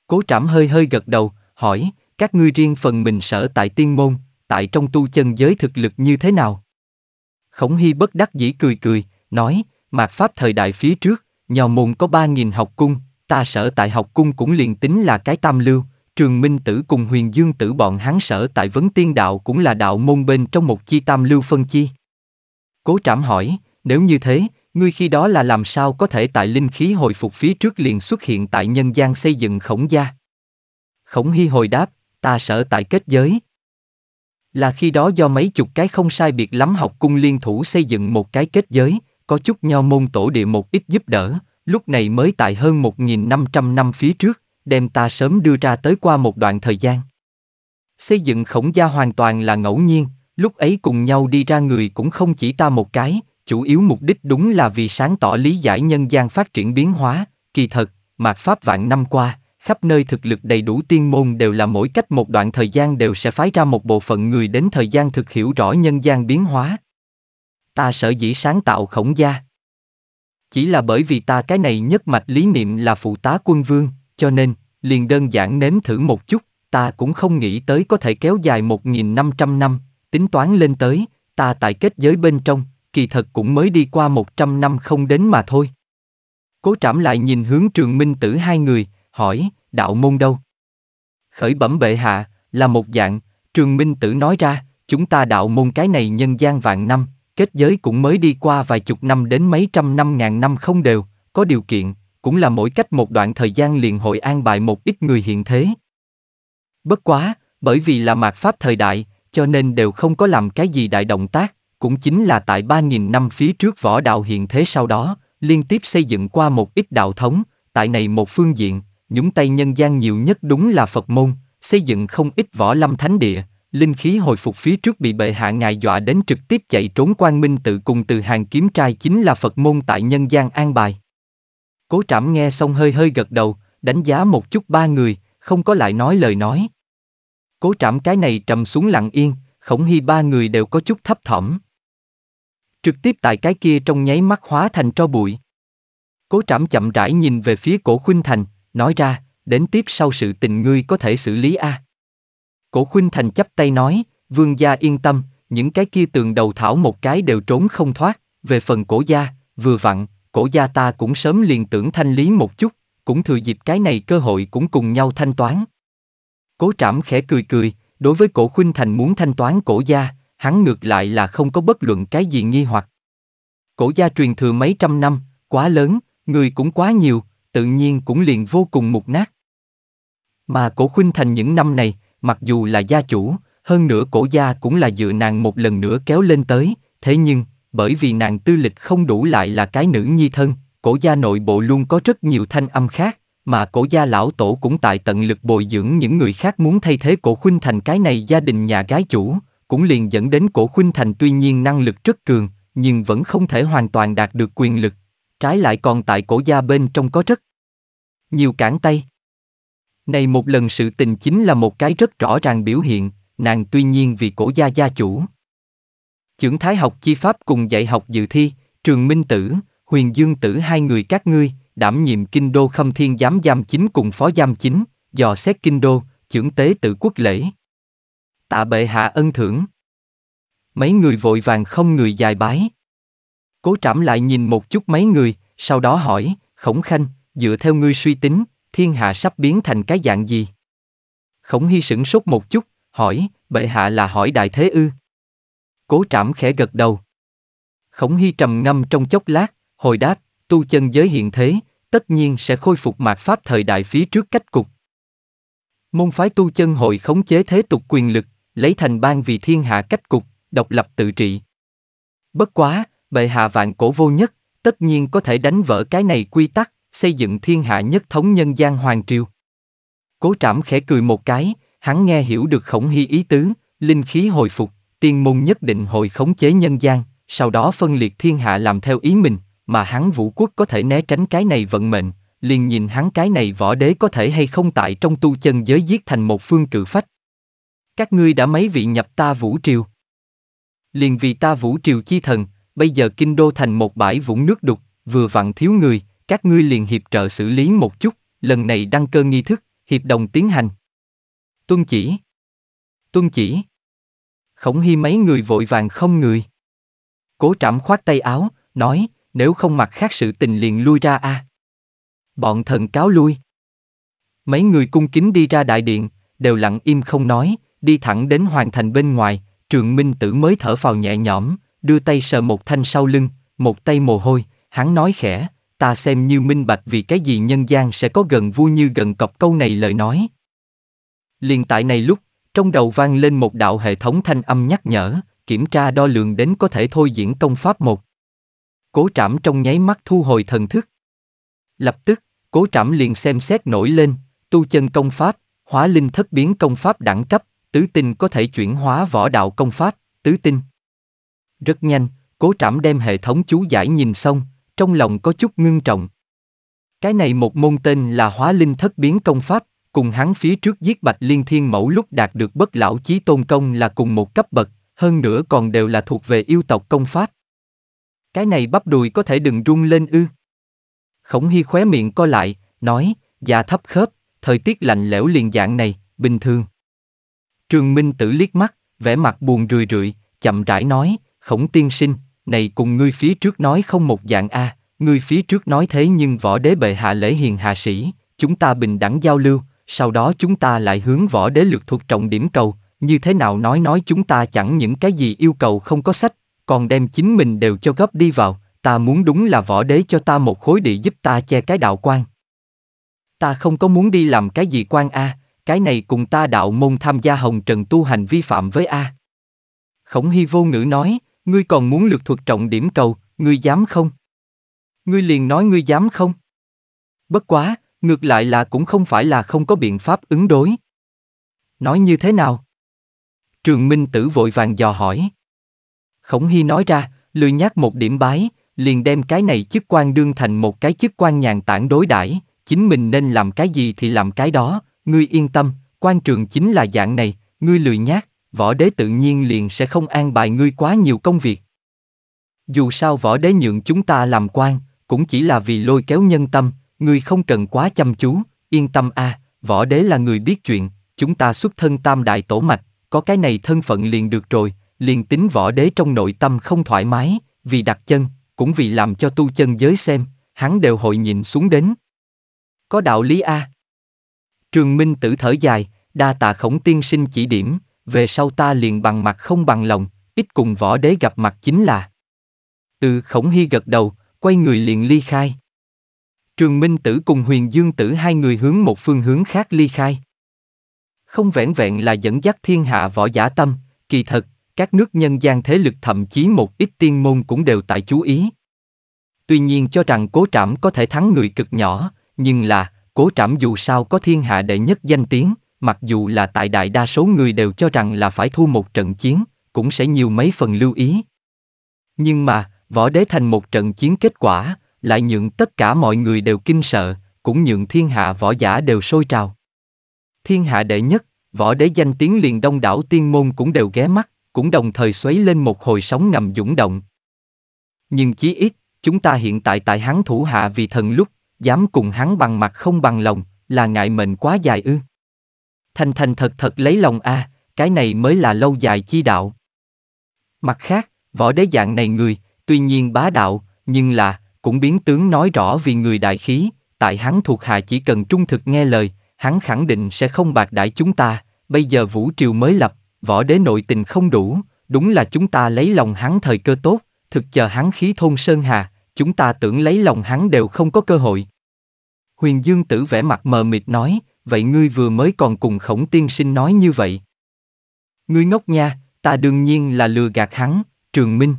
Cố trảm hơi hơi gật đầu, hỏi, các ngươi riêng phần mình sở tại tiên môn, tại trong tu chân giới thực lực như thế nào? Khổng Hy bất đắc dĩ cười cười, nói, mạt pháp thời đại phía trước, nhò môn có ba nghìn học cung, ta sở tại học cung cũng liền tính là cái tam lưu, trường minh tử cùng huyền dương tử bọn hắn sở tại vấn tiên đạo cũng là đạo môn bên trong một chi tam lưu phân chi. Cố trảm hỏi, nếu như thế, ngươi khi đó là làm sao có thể tại linh khí hồi phục phía trước liền xuất hiện tại nhân gian xây dựng khổng gia? Khổng hy hồi đáp, ta sợ tại kết giới. Là khi đó do mấy chục cái không sai biệt lắm học cung liên thủ xây dựng một cái kết giới, có chút nho môn tổ địa một ít giúp đỡ, lúc này mới tại hơn 1.500 năm phía trước, đem ta sớm đưa ra tới qua một đoạn thời gian. Xây dựng khổng gia hoàn toàn là ngẫu nhiên, lúc ấy cùng nhau đi ra người cũng không chỉ ta một cái, chủ yếu mục đích đúng là vì sáng tỏ lý giải nhân gian phát triển biến hóa, kỳ thật, mạt pháp vạn năm qua, khắp nơi thực lực đầy đủ tiên môn đều là mỗi cách một đoạn thời gian đều sẽ phái ra một bộ phận người đến thời gian thực hiểu rõ nhân gian biến hóa. Ta sở dĩ sáng tạo khổng gia. Chỉ là bởi vì ta cái này nhất mạch lý niệm là phụ tá quân vương, cho nên, liền đơn giản nếm thử một chút, ta cũng không nghĩ tới có thể kéo dài 1.500 năm, tính toán lên tới, ta tại kết giới bên trong, kỳ thật cũng mới đi qua 100 năm không đến mà thôi. Cố trảm lại nhìn hướng trường minh tử hai người, hỏi, đạo môn đâu? Khởi bẩm bệ hạ, là một dạng, trường minh tử nói ra, chúng ta đạo môn cái này nhân gian vạn năm, kết giới cũng mới đi qua vài chục năm đến mấy trăm năm ngàn năm không đều, có điều kiện, cũng là mỗi cách một đoạn thời gian liền hội an bài một ít người hiện thế. Bất quá, bởi vì là mạt pháp thời đại, cho nên đều không có làm cái gì đại động tác, cũng chính là tại 3.000 năm phía trước võ đạo hiện thế sau đó, liên tiếp xây dựng qua một ít đạo thống, tại này một phương diện, nhúng tay nhân gian nhiều nhất đúng là Phật môn, xây dựng không ít võ lâm thánh địa, linh khí hồi phục phía trước bị bệ hạ ngài dọa đến trực tiếp chạy trốn quan minh tự cùng từ hàng kiếm trai chính là Phật môn tại nhân gian an bài. Cố trảm nghe xong hơi hơi gật đầu, đánh giá một chút ba người, không có lại nói lời nói. Cố trảm cái này trầm xuống lặng yên, khổng hy ba người đều có chút thấp thỏm. Trực tiếp tại cái kia trong nháy mắt hóa thành tro bụi. Cố trảm chậm rãi nhìn về phía cổ khuynh thành, nói ra, đến tiếp sau sự tình ngươi có thể xử lý a. À. Cổ khuynh thành chấp tay nói, vương gia yên tâm, những cái kia tường đầu thảo một cái đều trốn không thoát, về phần cổ gia, vừa vặn, cổ gia ta cũng sớm liền tưởng thanh lý một chút, cũng thừa dịp cái này cơ hội cũng cùng nhau thanh toán. Cố trảm khẽ cười cười, đối với cổ khuynh thành muốn thanh toán cổ gia, hắn ngược lại là không có bất luận cái gì nghi hoặc. Cổ gia truyền thừa mấy trăm năm, quá lớn, người cũng quá nhiều, tự nhiên cũng liền vô cùng mục nát. Mà cổ khuynh thành những năm này, mặc dù là gia chủ, hơn nữa cổ gia cũng là dựa nàng một lần nữa kéo lên tới, thế nhưng, bởi vì nàng tư lịch không đủ lại là cái nữ nhi thân, cổ gia nội bộ luôn có rất nhiều thanh âm khác, mà cổ gia lão tổ cũng tại tận lực bồi dưỡng những người khác muốn thay thế cổ khuynh thành cái này gia đình nhà gái chủ, cũng liền dẫn đến cổ khuynh thành tuy nhiên năng lực rất cường, nhưng vẫn không thể hoàn toàn đạt được quyền lực, Trái lại còn tại cổ gia bên trong có rất nhiều cản tay. Này một lần sự tình chính là một cái rất rõ ràng biểu hiện, nàng tuy nhiên vì cổ gia gia chủ. Chưởng thái học chi pháp cùng dạy học dự thi, trường minh tử, huyền dương tử hai người các ngươi, đảm nhiệm kinh đô khâm thiên giám giam chính cùng phó giam chính, dò xét kinh đô, trưởng tế tử quốc lễ. Tạ bệ hạ ân thưởng. Mấy người vội vàng không người dài bái. Cố trảm lại nhìn một chút mấy người, sau đó hỏi, khổng khanh, dựa theo ngươi suy tính, thiên hạ sắp biến thành cái dạng gì? Khổng hy sửng sốt một chút, hỏi, bệ hạ là hỏi đại thế ư? Cố trảm khẽ gật đầu. Khổng hy trầm ngâm trong chốc lát, hồi đáp, tu chân giới hiện thế, tất nhiên sẽ khôi phục mạc pháp thời đại phía trước cách cục. Môn phái tu chân hội khống chế thế tục quyền lực, lấy thành bang vì thiên hạ cách cục, độc lập tự trị. Bất quá, bệ hạ vạn cổ vô nhất, tất nhiên có thể đánh vỡ cái này quy tắc, xây dựng thiên hạ nhất thống nhân gian hoàng triều. Cố trảm khẽ cười một cái, hắn nghe hiểu được khổng hy ý tứ, linh khí hồi phục, tiên môn nhất định hội khống chế nhân gian, sau đó phân liệt thiên hạ làm theo ý mình, mà hắn vũ quốc có thể né tránh cái này vận mệnh, liền nhìn hắn cái này võ đế có thể hay không tại trong tu chân giới giết thành một phương cự phách. Các ngươi đã mấy vị nhập ta vũ triều. Liền vì ta vũ triều chi thần, bây giờ kinh đô thành một bãi vũng nước đục, vừa vặn thiếu người, các ngươi liền hiệp trợ xử lý một chút, lần này đăng cơ nghi thức, hiệp đồng tiến hành. Tuân chỉ. Tuân chỉ. Khổng hy mấy người vội vàng không người. Cố trảm khoát tay áo, nói, nếu không mặc khác sự tình liền lui ra a. À. Bọn thần cáo lui. Mấy người cung kính đi ra đại điện, đều lặng im không nói, đi thẳng đến hoàng thành bên ngoài, trường minh tử mới thở phào nhẹ nhõm, đưa tay sờ một thanh sau lưng, một tay mồ hôi, hắn nói khẽ, ta xem như minh bạch vì cái gì nhân gian sẽ có gần vui như gần cọc câu này lời nói. Liên tại này lúc, trong đầu vang lên một đạo hệ thống thanh âm nhắc nhở, kiểm tra đo lường đến có thể thôi diễn công pháp một. Cố trảm trong nháy mắt thu hồi thần thức. Lập tức, cố trảm liền xem xét nổi lên, tu chân công pháp, hóa linh thất biến công pháp đẳng cấp, tứ tinh có thể chuyển hóa võ đạo công pháp, tứ tinh. Rất nhanh, cố trảm đem hệ thống chú giải nhìn xong, trong lòng có chút ngưng trọng. Cái này một môn tên là hóa linh thất biến công pháp, cùng hắn phía trước giết bạch liên thiên mẫu lúc đạt được bất lão chí tôn công là cùng một cấp bậc, hơn nữa còn đều là thuộc về yêu tộc công pháp. Cái này bắp đùi có thể đừng rung lên ư. Khổng Hy khóe miệng co lại, nói, già dạ thấp khớp, thời tiết lạnh lẽo liền dạng này, bình thường. Trường Minh tử liếc mắt, vẻ mặt buồn rười rượi, chậm rãi nói, khổng tiên sinh, này cùng ngươi phía trước nói không một dạng a, à, ngươi phía trước nói thế nhưng võ đế bệ hạ lễ hiền hạ sĩ, chúng ta bình đẳng giao lưu, sau đó chúng ta lại hướng võ đế lược thuật trọng điểm cầu, như thế nào nói nói chúng ta chẳng những cái gì yêu cầu không có sách, còn đem chính mình đều cho gấp đi vào, ta muốn đúng là võ đế cho ta một khối địa giúp ta che cái đạo quan. Ta không có muốn đi làm cái gì quan a, cái này cùng ta đạo môn tham gia hồng trần tu hành vi phạm với a. Khổng Hy vô ngữ nói, Ngươi còn muốn lược thuật trọng điểm cầu, ngươi dám không? Ngươi liền nói ngươi dám không? Bất quá, ngược lại là cũng không phải là không có biện pháp ứng đối. Nói như thế nào? Trường Minh Tử vội vàng dò hỏi. Khổng Hy nói ra, lười nhắc một điểm bái, liền đem cái này chức quan đương thành một cái chức quan nhàn tản đối đãi, chính mình nên làm cái gì thì làm cái đó, ngươi yên tâm, quan trường chính là dạng này, ngươi lười nhác, võ đế tự nhiên liền sẽ không an bài ngươi quá nhiều công việc. Dù sao võ đế nhượng chúng ta làm quan, cũng chỉ là vì lôi kéo nhân tâm, ngươi không cần quá chăm chú, yên tâm a, à, võ đế là người biết chuyện, chúng ta xuất thân tam đại tổ mạch, có cái này thân phận liền được rồi, liền tính võ đế trong nội tâm không thoải mái, vì đặt chân, cũng vì làm cho tu chân giới xem, hắn đều hội nhìn xuống đến. Có đạo lý a. Trường Minh tử thở dài, đa tạ khổng tiên sinh chỉ điểm, về sau ta liền bằng mặt không bằng lòng, ít cùng võ đế gặp mặt chính là. Từ khổng hy gật đầu, quay người liền ly khai. Trường Minh Tử cùng Huyền Dương Tử hai người hướng một phương hướng khác ly khai. Không vẹn vẹn là dẫn dắt thiên hạ võ giả tâm, kỳ thật, các nước nhân gian thế lực thậm chí một ít tiên môn cũng đều tại chú ý. Tuy nhiên cho rằng cố trảm có thể thắng người cực nhỏ, nhưng là, cố trảm dù sao có thiên hạ đệ nhất danh tiếng, mặc dù là tại đại đa số người đều cho rằng là phải thua một trận chiến, cũng sẽ nhiều mấy phần lưu ý. Nhưng mà, võ đế thành một trận chiến kết quả, lại nhượng tất cả mọi người đều kinh sợ, cũng nhượng thiên hạ võ giả đều sôi trào. Thiên hạ đệ nhất, võ đế danh tiếng liền đông đảo tiên môn cũng đều ghé mắt, cũng đồng thời xoáy lên một hồi sóng ngầm dũng động. Nhưng chí ít, chúng ta hiện tại tại hắn thủ hạ vì thần lúc, dám cùng hắn bằng mặt không bằng lòng, là ngại mệnh quá dài ư thành thành thật thật lấy lòng a, à, cái này mới là lâu dài chi đạo. Mặt khác, võ đế dạng này người, tuy nhiên bá đạo, nhưng là, cũng biến tướng nói rõ vì người đại khí, tại hắn thuộc hạ chỉ cần trung thực nghe lời, hắn khẳng định sẽ không bạc đãi chúng ta, bây giờ vũ triều mới lập, võ đế nội tình không đủ, đúng là chúng ta lấy lòng hắn thời cơ tốt, thực chờ hắn khí thôn sơn hà, chúng ta tưởng lấy lòng hắn đều không có cơ hội. Huyền Dương Tử vẻ mặt mờ mịt nói, vậy ngươi vừa mới còn cùng khổng tiên sinh nói như vậy. Ngươi ngốc nha, ta đương nhiên là lừa gạt hắn, trường minh.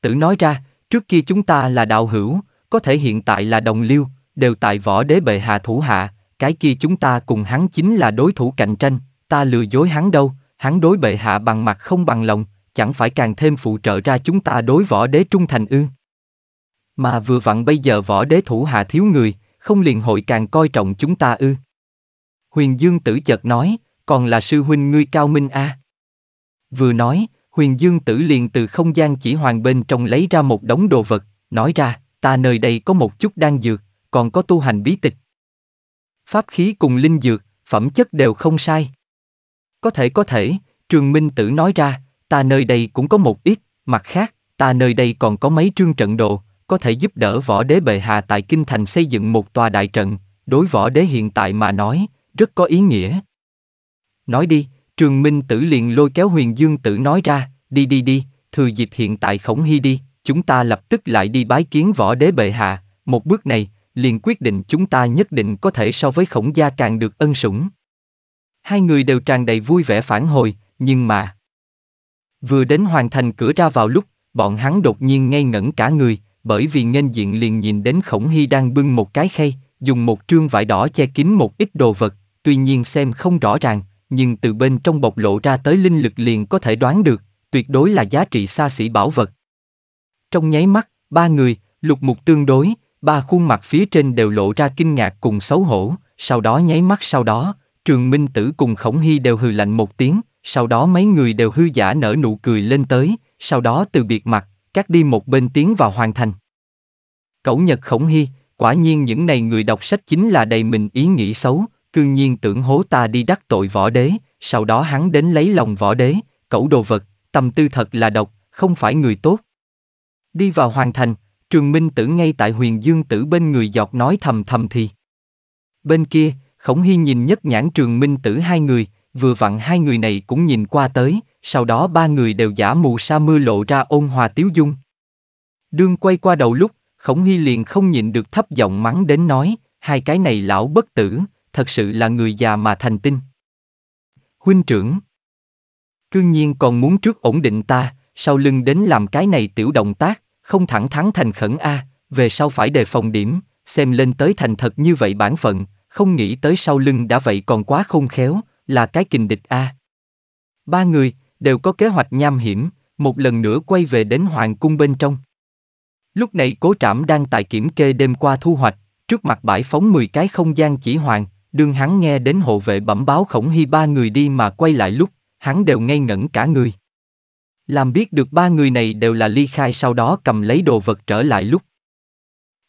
Tử nói ra, trước kia chúng ta là đạo hữu, có thể hiện tại là đồng liêu, đều tại võ đế bệ hạ thủ hạ, cái kia chúng ta cùng hắn chính là đối thủ cạnh tranh, ta lừa dối hắn đâu, hắn đối bệ hạ bằng mặt không bằng lòng, chẳng phải càng thêm phụ trợ ra chúng ta đối võ đế trung thành ư. Mà vừa vặn bây giờ võ đế thủ hạ thiếu người, không liền hội càng coi trọng chúng ta ư. Huyền Dương tử chợt nói, còn là sư huynh ngươi cao minh a. À. Vừa nói, Huyền Dương tử liền từ không gian chỉ hoàng bên trong lấy ra một đống đồ vật, nói ra, ta nơi đây có một chút đan dược, còn có tu hành bí tịch. Pháp khí cùng linh dược, phẩm chất đều không sai. Có thể có thể, Trường Minh Tử nói ra, ta nơi đây cũng có một ít, mặt khác, ta nơi đây còn có mấy trương trận đồ, có thể giúp đỡ võ đế bệ hạ tại Kinh Thành xây dựng một tòa đại trận, đối võ đế hiện tại mà nói, rất có ý nghĩa. Nói đi, trường minh tử liền lôi kéo huyền dương tử nói ra, đi đi đi, thừa dịp hiện tại khổng hy đi, chúng ta lập tức lại đi bái kiến võ đế bệ hạ, một bước này, liền quyết định chúng ta nhất định có thể so với khổng gia càng được ân sủng. Hai người đều tràn đầy vui vẻ phản hồi, nhưng mà... Vừa đến hoàn thành cửa ra vào lúc, bọn hắn đột nhiên ngây ngẩn cả người, bởi vì nghênh diện liền nhìn đến khổng hy đang bưng một cái khay, dùng một trương vải đỏ che kín một ít đồ vật, tuy nhiên xem không rõ ràng, nhưng từ bên trong bộc lộ ra tới linh lực liền có thể đoán được, tuyệt đối là giá trị xa xỉ bảo vật. Trong nháy mắt, ba người, lục mục tương đối, ba khuôn mặt phía trên đều lộ ra kinh ngạc cùng xấu hổ, sau đó nháy mắt sau đó, trường minh tử cùng khổng hy đều hừ lạnh một tiếng, sau đó mấy người đều hư giả nở nụ cười lên tới, sau đó từ biệt mặt, cắt đi một bên tiến vào hoàn thành. Cẩu Nhật Khổng Hy, quả nhiên những này người đọc sách chính là đầy mình ý nghĩ xấu, cương nhiên tưởng hố ta đi đắc tội võ đế, sau đó hắn đến lấy lòng võ đế, cẩu đồ vật, tâm tư thật là độc, không phải người tốt. Đi vào hoàn thành, trường minh tử ngay tại huyền dương tử bên người giọt nói thầm thầm thì. Bên kia, khổng hy nhìn nhất nhãn trường minh tử hai người, vừa vặn hai người này cũng nhìn qua tới, sau đó ba người đều giả mù sa mưa lộ ra ôn hòa tiếu dung. Đương quay qua đầu lúc, Khổng Hy liền không nhịn được thấp giọng mắng đến nói, hai cái này lão bất tử, thật sự là người già mà thành tinh. Huynh trưởng Cương nhiên còn muốn trước ổn định ta, sau lưng đến làm cái này tiểu động tác, không thẳng thắn thành khẩn A, về sau phải đề phòng điểm, xem lên tới thành thật như vậy bản phận, không nghĩ tới sau lưng đã vậy còn quá khôn khéo, là cái kình địch a. Ba người đều có kế hoạch nham hiểm, một lần nữa quay về đến hoàng cung bên trong. Lúc này Cố Trảm đang tại kiểm kê đêm qua thu hoạch, trước mặt bãi phóng 10 cái không gian chỉ hoàng, đương hắn nghe đến hộ vệ bẩm báo khổng hy ba người đi mà quay lại lúc, hắn đều ngây ngẩn cả người. Làm biết được ba người này đều là ly khai sau đó cầm lấy đồ vật trở lại lúc.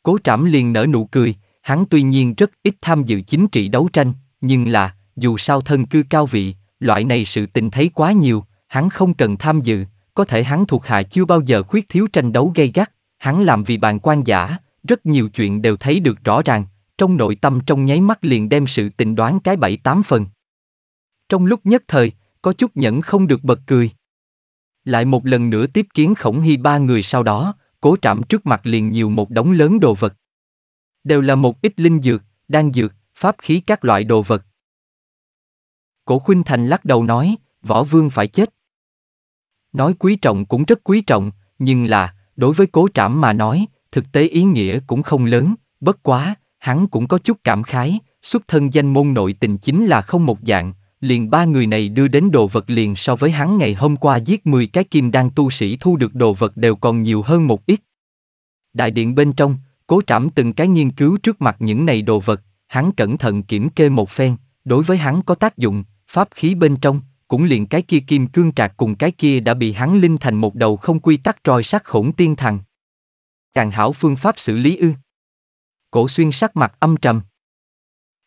Cố Trảm liền nở nụ cười, hắn tuy nhiên rất ít tham dự chính trị đấu tranh, nhưng là, dù sao thân cư cao vị, loại này sự tình thấy quá nhiều, hắn không cần tham dự, có thể hắn thuộc hạ chưa bao giờ khuyết thiếu tranh đấu gây gắt, hắn làm vì bàn quan giả, rất nhiều chuyện đều thấy được rõ ràng, trong nội tâm trong nháy mắt liền đem sự tình đoán cái bảy tám phần. Trong lúc nhất thời, có chút nhẫn không được bật cười. Lại một lần nữa tiếp kiến khổng hy ba người sau đó, cố trạm trước mặt liền nhiều một đống lớn đồ vật. Đều là một ít linh dược, đan dược, pháp khí các loại đồ vật, Cổ Khuynh Thành lắc đầu nói, võ vương phải chết. Nói quý trọng cũng rất quý trọng, nhưng là, đối với cố trảm mà nói, thực tế ý nghĩa cũng không lớn, bất quá, hắn cũng có chút cảm khái, xuất thân danh môn nội tình chính là không một dạng, liền ba người này đưa đến đồ vật liền so với hắn ngày hôm qua giết 10 cái kim đang tu sĩ thu được đồ vật đều còn nhiều hơn một ít. Đại điện bên trong, cố trảm từng cái nghiên cứu trước mặt những này đồ vật, hắn cẩn thận kiểm kê một phen, đối với hắn có tác dụng, Pháp khí bên trong, cũng liền cái kia kim cương trạc cùng cái kia đã bị hắn linh thành một đầu không quy tắc roi sát khổng tiên thằng. Càng hảo phương pháp xử lý ư. Cổ xuyên sắc mặt âm trầm.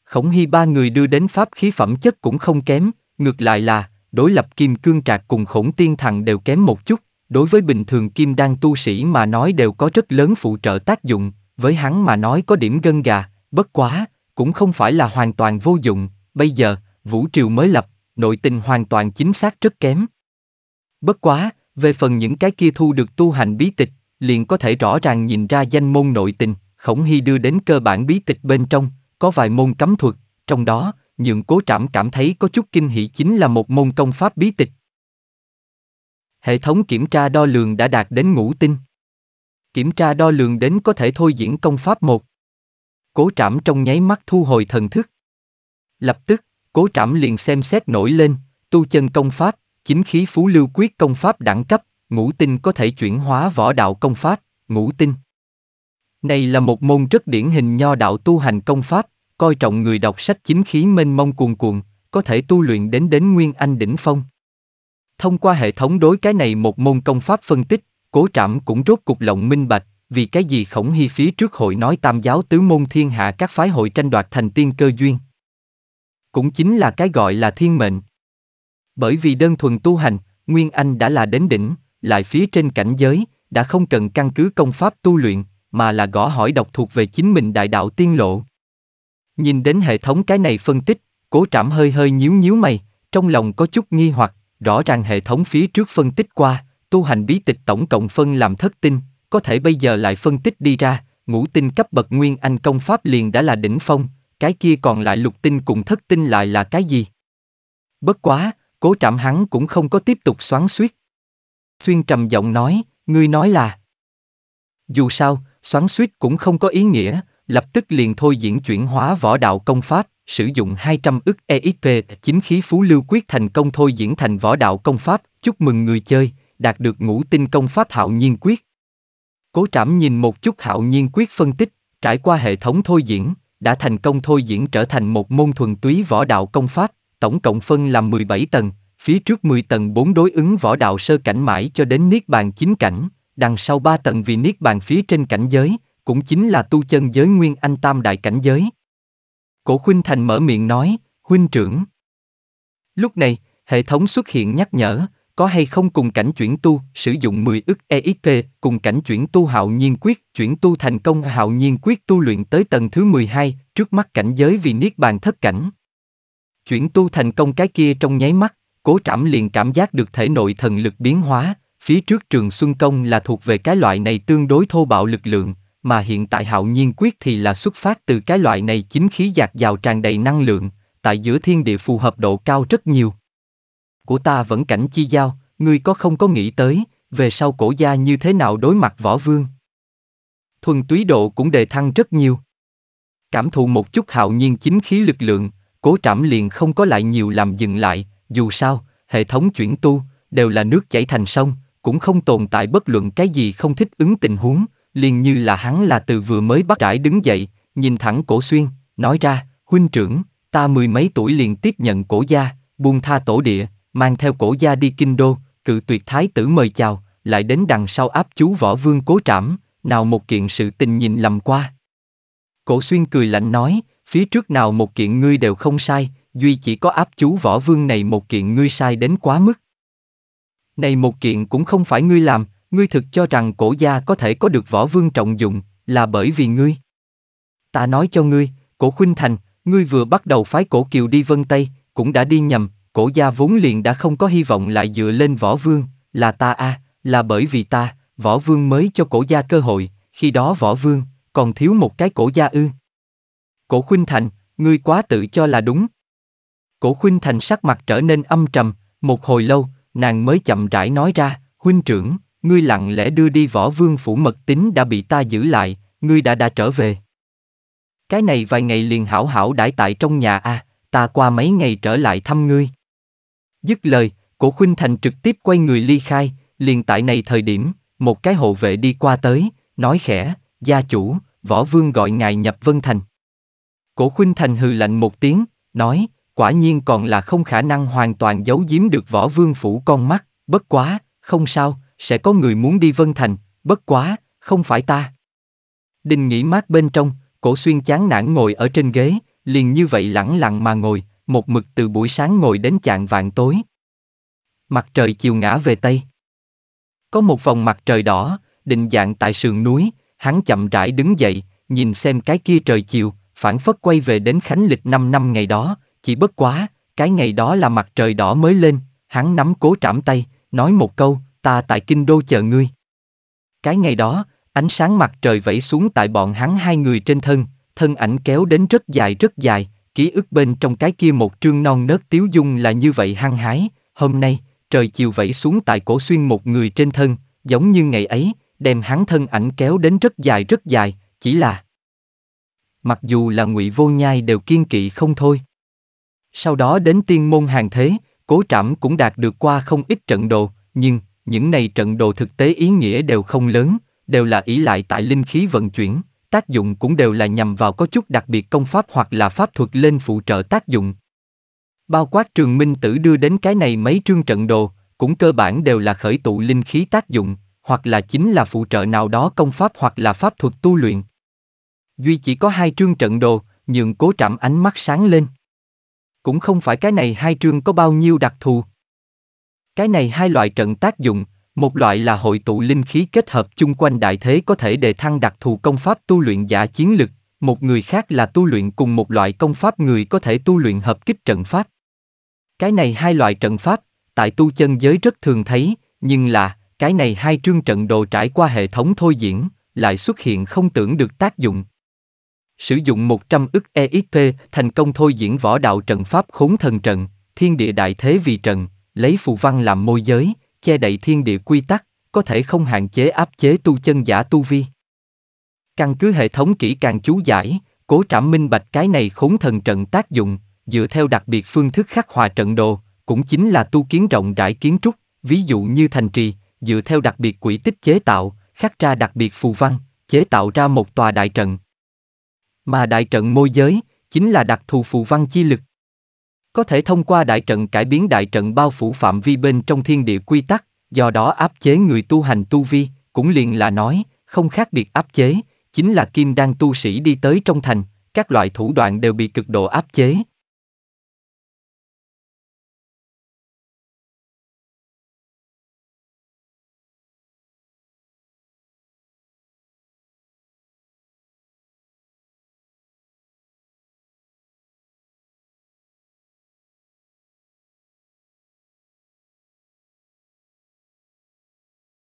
Khổng hy ba người đưa đến pháp khí phẩm chất cũng không kém, ngược lại là, đối lập kim cương trạc cùng khổng tiên thằng đều kém một chút, đối với bình thường kim đan tu sĩ mà nói đều có rất lớn phụ trợ tác dụng, với hắn mà nói có điểm gân gà, bất quá, cũng không phải là hoàn toàn vô dụng, bây giờ, Vũ Triều mới lập, nội tình hoàn toàn chính xác rất kém. Bất quá, về phần những cái kia thu được tu hành bí tịch, liền có thể rõ ràng nhìn ra danh môn nội tình, khổng hy đưa đến cơ bản bí tịch bên trong, có vài môn cấm thuật, trong đó, nhượng cố trảm cảm thấy có chút kinh hỷ chính là một môn công pháp bí tịch. Hệ thống kiểm tra đo lường đã đạt đến ngũ tinh. Kiểm tra đo lường đến có thể thôi diễn công pháp một. Cố trảm trong nháy mắt thu hồi thần thức. Lập tức, Cố trảm liền xem xét nổi lên, tu chân công pháp, chính khí phú lưu quyết công pháp đẳng cấp, ngũ tinh có thể chuyển hóa võ đạo công pháp, ngũ tinh. Này là một môn rất điển hình nho đạo tu hành công pháp, coi trọng người đọc sách chính khí mênh mông cuồn cuộn, có thể tu luyện đến đến nguyên anh đỉnh phong. Thông qua hệ thống đối cái này một môn công pháp phân tích, cố trảm cũng rốt cục lộng minh bạch, vì cái gì khổng hy phí trước hội nói tam giáo tứ môn thiên hạ các phái hội tranh đoạt thành tiên cơ duyên cũng chính là cái gọi là thiên mệnh. Bởi vì đơn thuần tu hành, Nguyên Anh đã là đến đỉnh, lại phía trên cảnh giới, đã không cần căn cứ công pháp tu luyện, mà là gõ hỏi độc thuộc về chính mình đại đạo tiên lộ. Nhìn đến hệ thống cái này phân tích, cố trảm hơi hơi nhíu nhíu mày, trong lòng có chút nghi hoặc, rõ ràng hệ thống phía trước phân tích qua, tu hành bí tịch tổng cộng phân làm thất tinh, có thể bây giờ lại phân tích đi ra, ngũ tinh cấp bậc nguyên anh công pháp liền đã là đỉnh phong, cái kia còn lại lục tinh cùng thất tinh lại là cái gì? Bất quá, cố trạm hắn cũng không có tiếp tục xoắn suýt. Xuyên trầm giọng nói, ngươi nói là... Dù sao, xoắn suýt cũng không có ý nghĩa, lập tức liền thôi diễn chuyển hóa võ đạo công pháp, sử dụng 200 ức EXP chính khí phú lưu quyết thành công thôi diễn thành võ đạo công pháp, chúc mừng người chơi, đạt được ngũ tinh công pháp hạo nhiên quyết. Cố trảm nhìn một chút hạo nhiên quyết phân tích, trải qua hệ thống thôi diễn, đã thành công thôi diễn trở thành một môn thuần túy võ đạo công pháp, tổng cộng phân làm 17 tầng, phía trước 10 tầng 4 đối ứng võ đạo sơ cảnh mãi cho đến Niết Bàn chính cảnh, đằng sau 3 tầng vì Niết Bàn phía trên cảnh giới, cũng chính là tu chân giới Nguyên Anh Tam Đại cảnh giới. Cổ Khuynh Thành mở miệng nói, huynh trưởng. Lúc này, hệ thống xuất hiện nhắc nhở, có hay không cùng cảnh chuyển tu, sử dụng 10 ức EXP, cùng cảnh chuyển tu hạo nhiên quyết, chuyển tu thành công hạo nhiên quyết tu luyện tới tầng thứ 12, trước mắt cảnh giới vì niết bàn thất cảnh. Chuyển tu thành công cái kia trong nháy mắt, cố trảm liền cảm giác được thể nội thần lực biến hóa, phía trước trường xuân công là thuộc về cái loại này tương đối thô bạo lực lượng, mà hiện tại hạo nhiên quyết thì là xuất phát từ cái loại này chính khí giạt vào tràn đầy năng lượng, tại giữa thiên địa phù hợp độ cao rất nhiều của ta vẫn cảnh chi giao, ngươi có không có nghĩ tới, về sau cổ gia như thế nào đối mặt võ vương. Thuần túy độ cũng đề thăng rất nhiều. Cảm thụ một chút hạo nhiên chính khí lực lượng, cố trảm liền không có lại nhiều làm dừng lại, dù sao, hệ thống chuyển tu, đều là nước chảy thành sông, cũng không tồn tại bất luận cái gì không thích ứng tình huống, liền như là hắn là từ vừa mới bắt rải đứng dậy, nhìn thẳng cổ xuyên, nói ra, huynh trưởng, ta mười mấy tuổi liền tiếp nhận cổ gia, buông tha tổ địa, mang theo cổ gia đi kinh đô, cự tuyệt thái tử mời chào, lại đến đằng sau áp chú võ vương cố trảm, nào một kiện sự tình nhìn lầm qua. Cổ xuyên cười lạnh nói, phía trước nào một kiện ngươi đều không sai, duy chỉ có áp chú võ vương này một kiện ngươi sai đến quá mức. Này một kiện cũng không phải ngươi làm, ngươi thực cho rằng cổ gia có thể có được võ vương trọng dụng, là bởi vì ngươi. Ta nói cho ngươi, cổ khuynh thành, ngươi vừa bắt đầu phái cổ kiều đi vân Tây, cũng đã đi nhầm, cổ gia vốn liền đã không có hy vọng lại dựa lên võ vương, là ta a, à, là bởi vì ta, võ vương mới cho cổ gia cơ hội, khi đó võ vương, còn thiếu một cái cổ gia ư. Cổ khuynh thành, ngươi quá tự cho là đúng. Cổ khuynh thành sắc mặt trở nên âm trầm, một hồi lâu, nàng mới chậm rãi nói ra, huynh trưởng, ngươi lặng lẽ đưa đi võ vương phủ mật tính đã bị ta giữ lại, ngươi đã đã trở về. Cái này vài ngày liền hảo hảo đãi tại trong nhà a, à, ta qua mấy ngày trở lại thăm ngươi. Dứt lời, cổ khuynh thành trực tiếp quay người ly khai, liền tại này thời điểm, một cái hộ vệ đi qua tới, nói khẽ, gia chủ, võ vương gọi ngài nhập vân thành. Cổ khuynh thành hừ lạnh một tiếng, nói, quả nhiên còn là không khả năng hoàn toàn giấu giếm được võ vương phủ con mắt, bất quá, không sao, sẽ có người muốn đi vân thành, bất quá, không phải ta. Đình nghỉ mát bên trong, cổ xuyên chán nản ngồi ở trên ghế, liền như vậy lẳng lặng mà ngồi, một mực từ buổi sáng ngồi đến chạng vạn tối. Mặt trời chiều ngã về Tây. Có một vòng mặt trời đỏ, định dạng tại sườn núi, hắn chậm rãi đứng dậy, nhìn xem cái kia trời chiều, phản phất quay về đến khánh lịch 5 năm ngày đó, chỉ bất quá, cái ngày đó là mặt trời đỏ mới lên, hắn nắm cố trảm tay, nói một câu, ta tại kinh đô chờ ngươi. Cái ngày đó, ánh sáng mặt trời vẫy xuống tại bọn hắn hai người trên thân, thân ảnh kéo đến rất dài rất dài, ký ức bên trong cái kia một trương non nớt tiếu dung là như vậy hăng hái, hôm nay, trời chiều vẫy xuống tại cổ xuyên một người trên thân, giống như ngày ấy, đem hắn thân ảnh kéo đến rất dài rất dài, chỉ là mặc dù là ngụy vô nhai đều kiên kỵ không thôi. Sau đó đến tiên môn hàng thế, cố trảm cũng đạt được qua không ít trận đồ, nhưng, những này trận đồ thực tế ý nghĩa đều không lớn, đều là ý lại tại linh khí vận chuyển, tác dụng cũng đều là nhằm vào có chút đặc biệt công pháp hoặc là pháp thuật lên phụ trợ tác dụng. Bao quát trường minh tử đưa đến cái này mấy trương trận đồ, cũng cơ bản đều là khởi tụ linh khí tác dụng, hoặc là chính là phụ trợ nào đó công pháp hoặc là pháp thuật tu luyện. Duy chỉ có hai trương trận đồ, nhường cố trạm ánh mắt sáng lên. Cũng không phải cái này hai trương có bao nhiêu đặc thù. Cái này hai loại trận tác dụng, một loại là hội tụ linh khí kết hợp chung quanh đại thế có thể đề thăng đặc thù công pháp tu luyện giả chiến lực, một người khác là tu luyện cùng một loại công pháp người có thể tu luyện hợp kích trận pháp. Cái này hai loại trận pháp, tại tu chân giới rất thường thấy, nhưng là, cái này hai trương trận đồ trải qua hệ thống thôi diễn, lại xuất hiện không tưởng được tác dụng. Sử dụng 100 ức EXP thành công thôi diễn võ đạo trận pháp khốn thần trận, thiên địa đại thế vì trận, lấy phù văn làm môi giới, che đậy thiên địa quy tắc, có thể không hạn chế áp chế tu chân giả tu vi. Căn cứ hệ thống kỹ càng chú giải, cố trảm minh bạch cái này khốn thần trận tác dụng, dựa theo đặc biệt phương thức khắc hòa trận đồ, cũng chính là tu kiến rộng rãi kiến trúc, ví dụ như thành trì, dựa theo đặc biệt quỹ tích chế tạo, khắc ra đặc biệt phù văn, chế tạo ra một tòa đại trận. Mà đại trận môi giới, chính là đặc thù phù văn chi lực, có thể thông qua đại trận cải biến đại trận bao phủ phạm vi bên trong thiên địa quy tắc, do đó áp chế người tu hành tu vi, cũng liền là nói, không khác biệt áp chế, chính là kim đan tu sĩ đi tới trong thành, các loại thủ đoạn đều bị cực độ áp chế,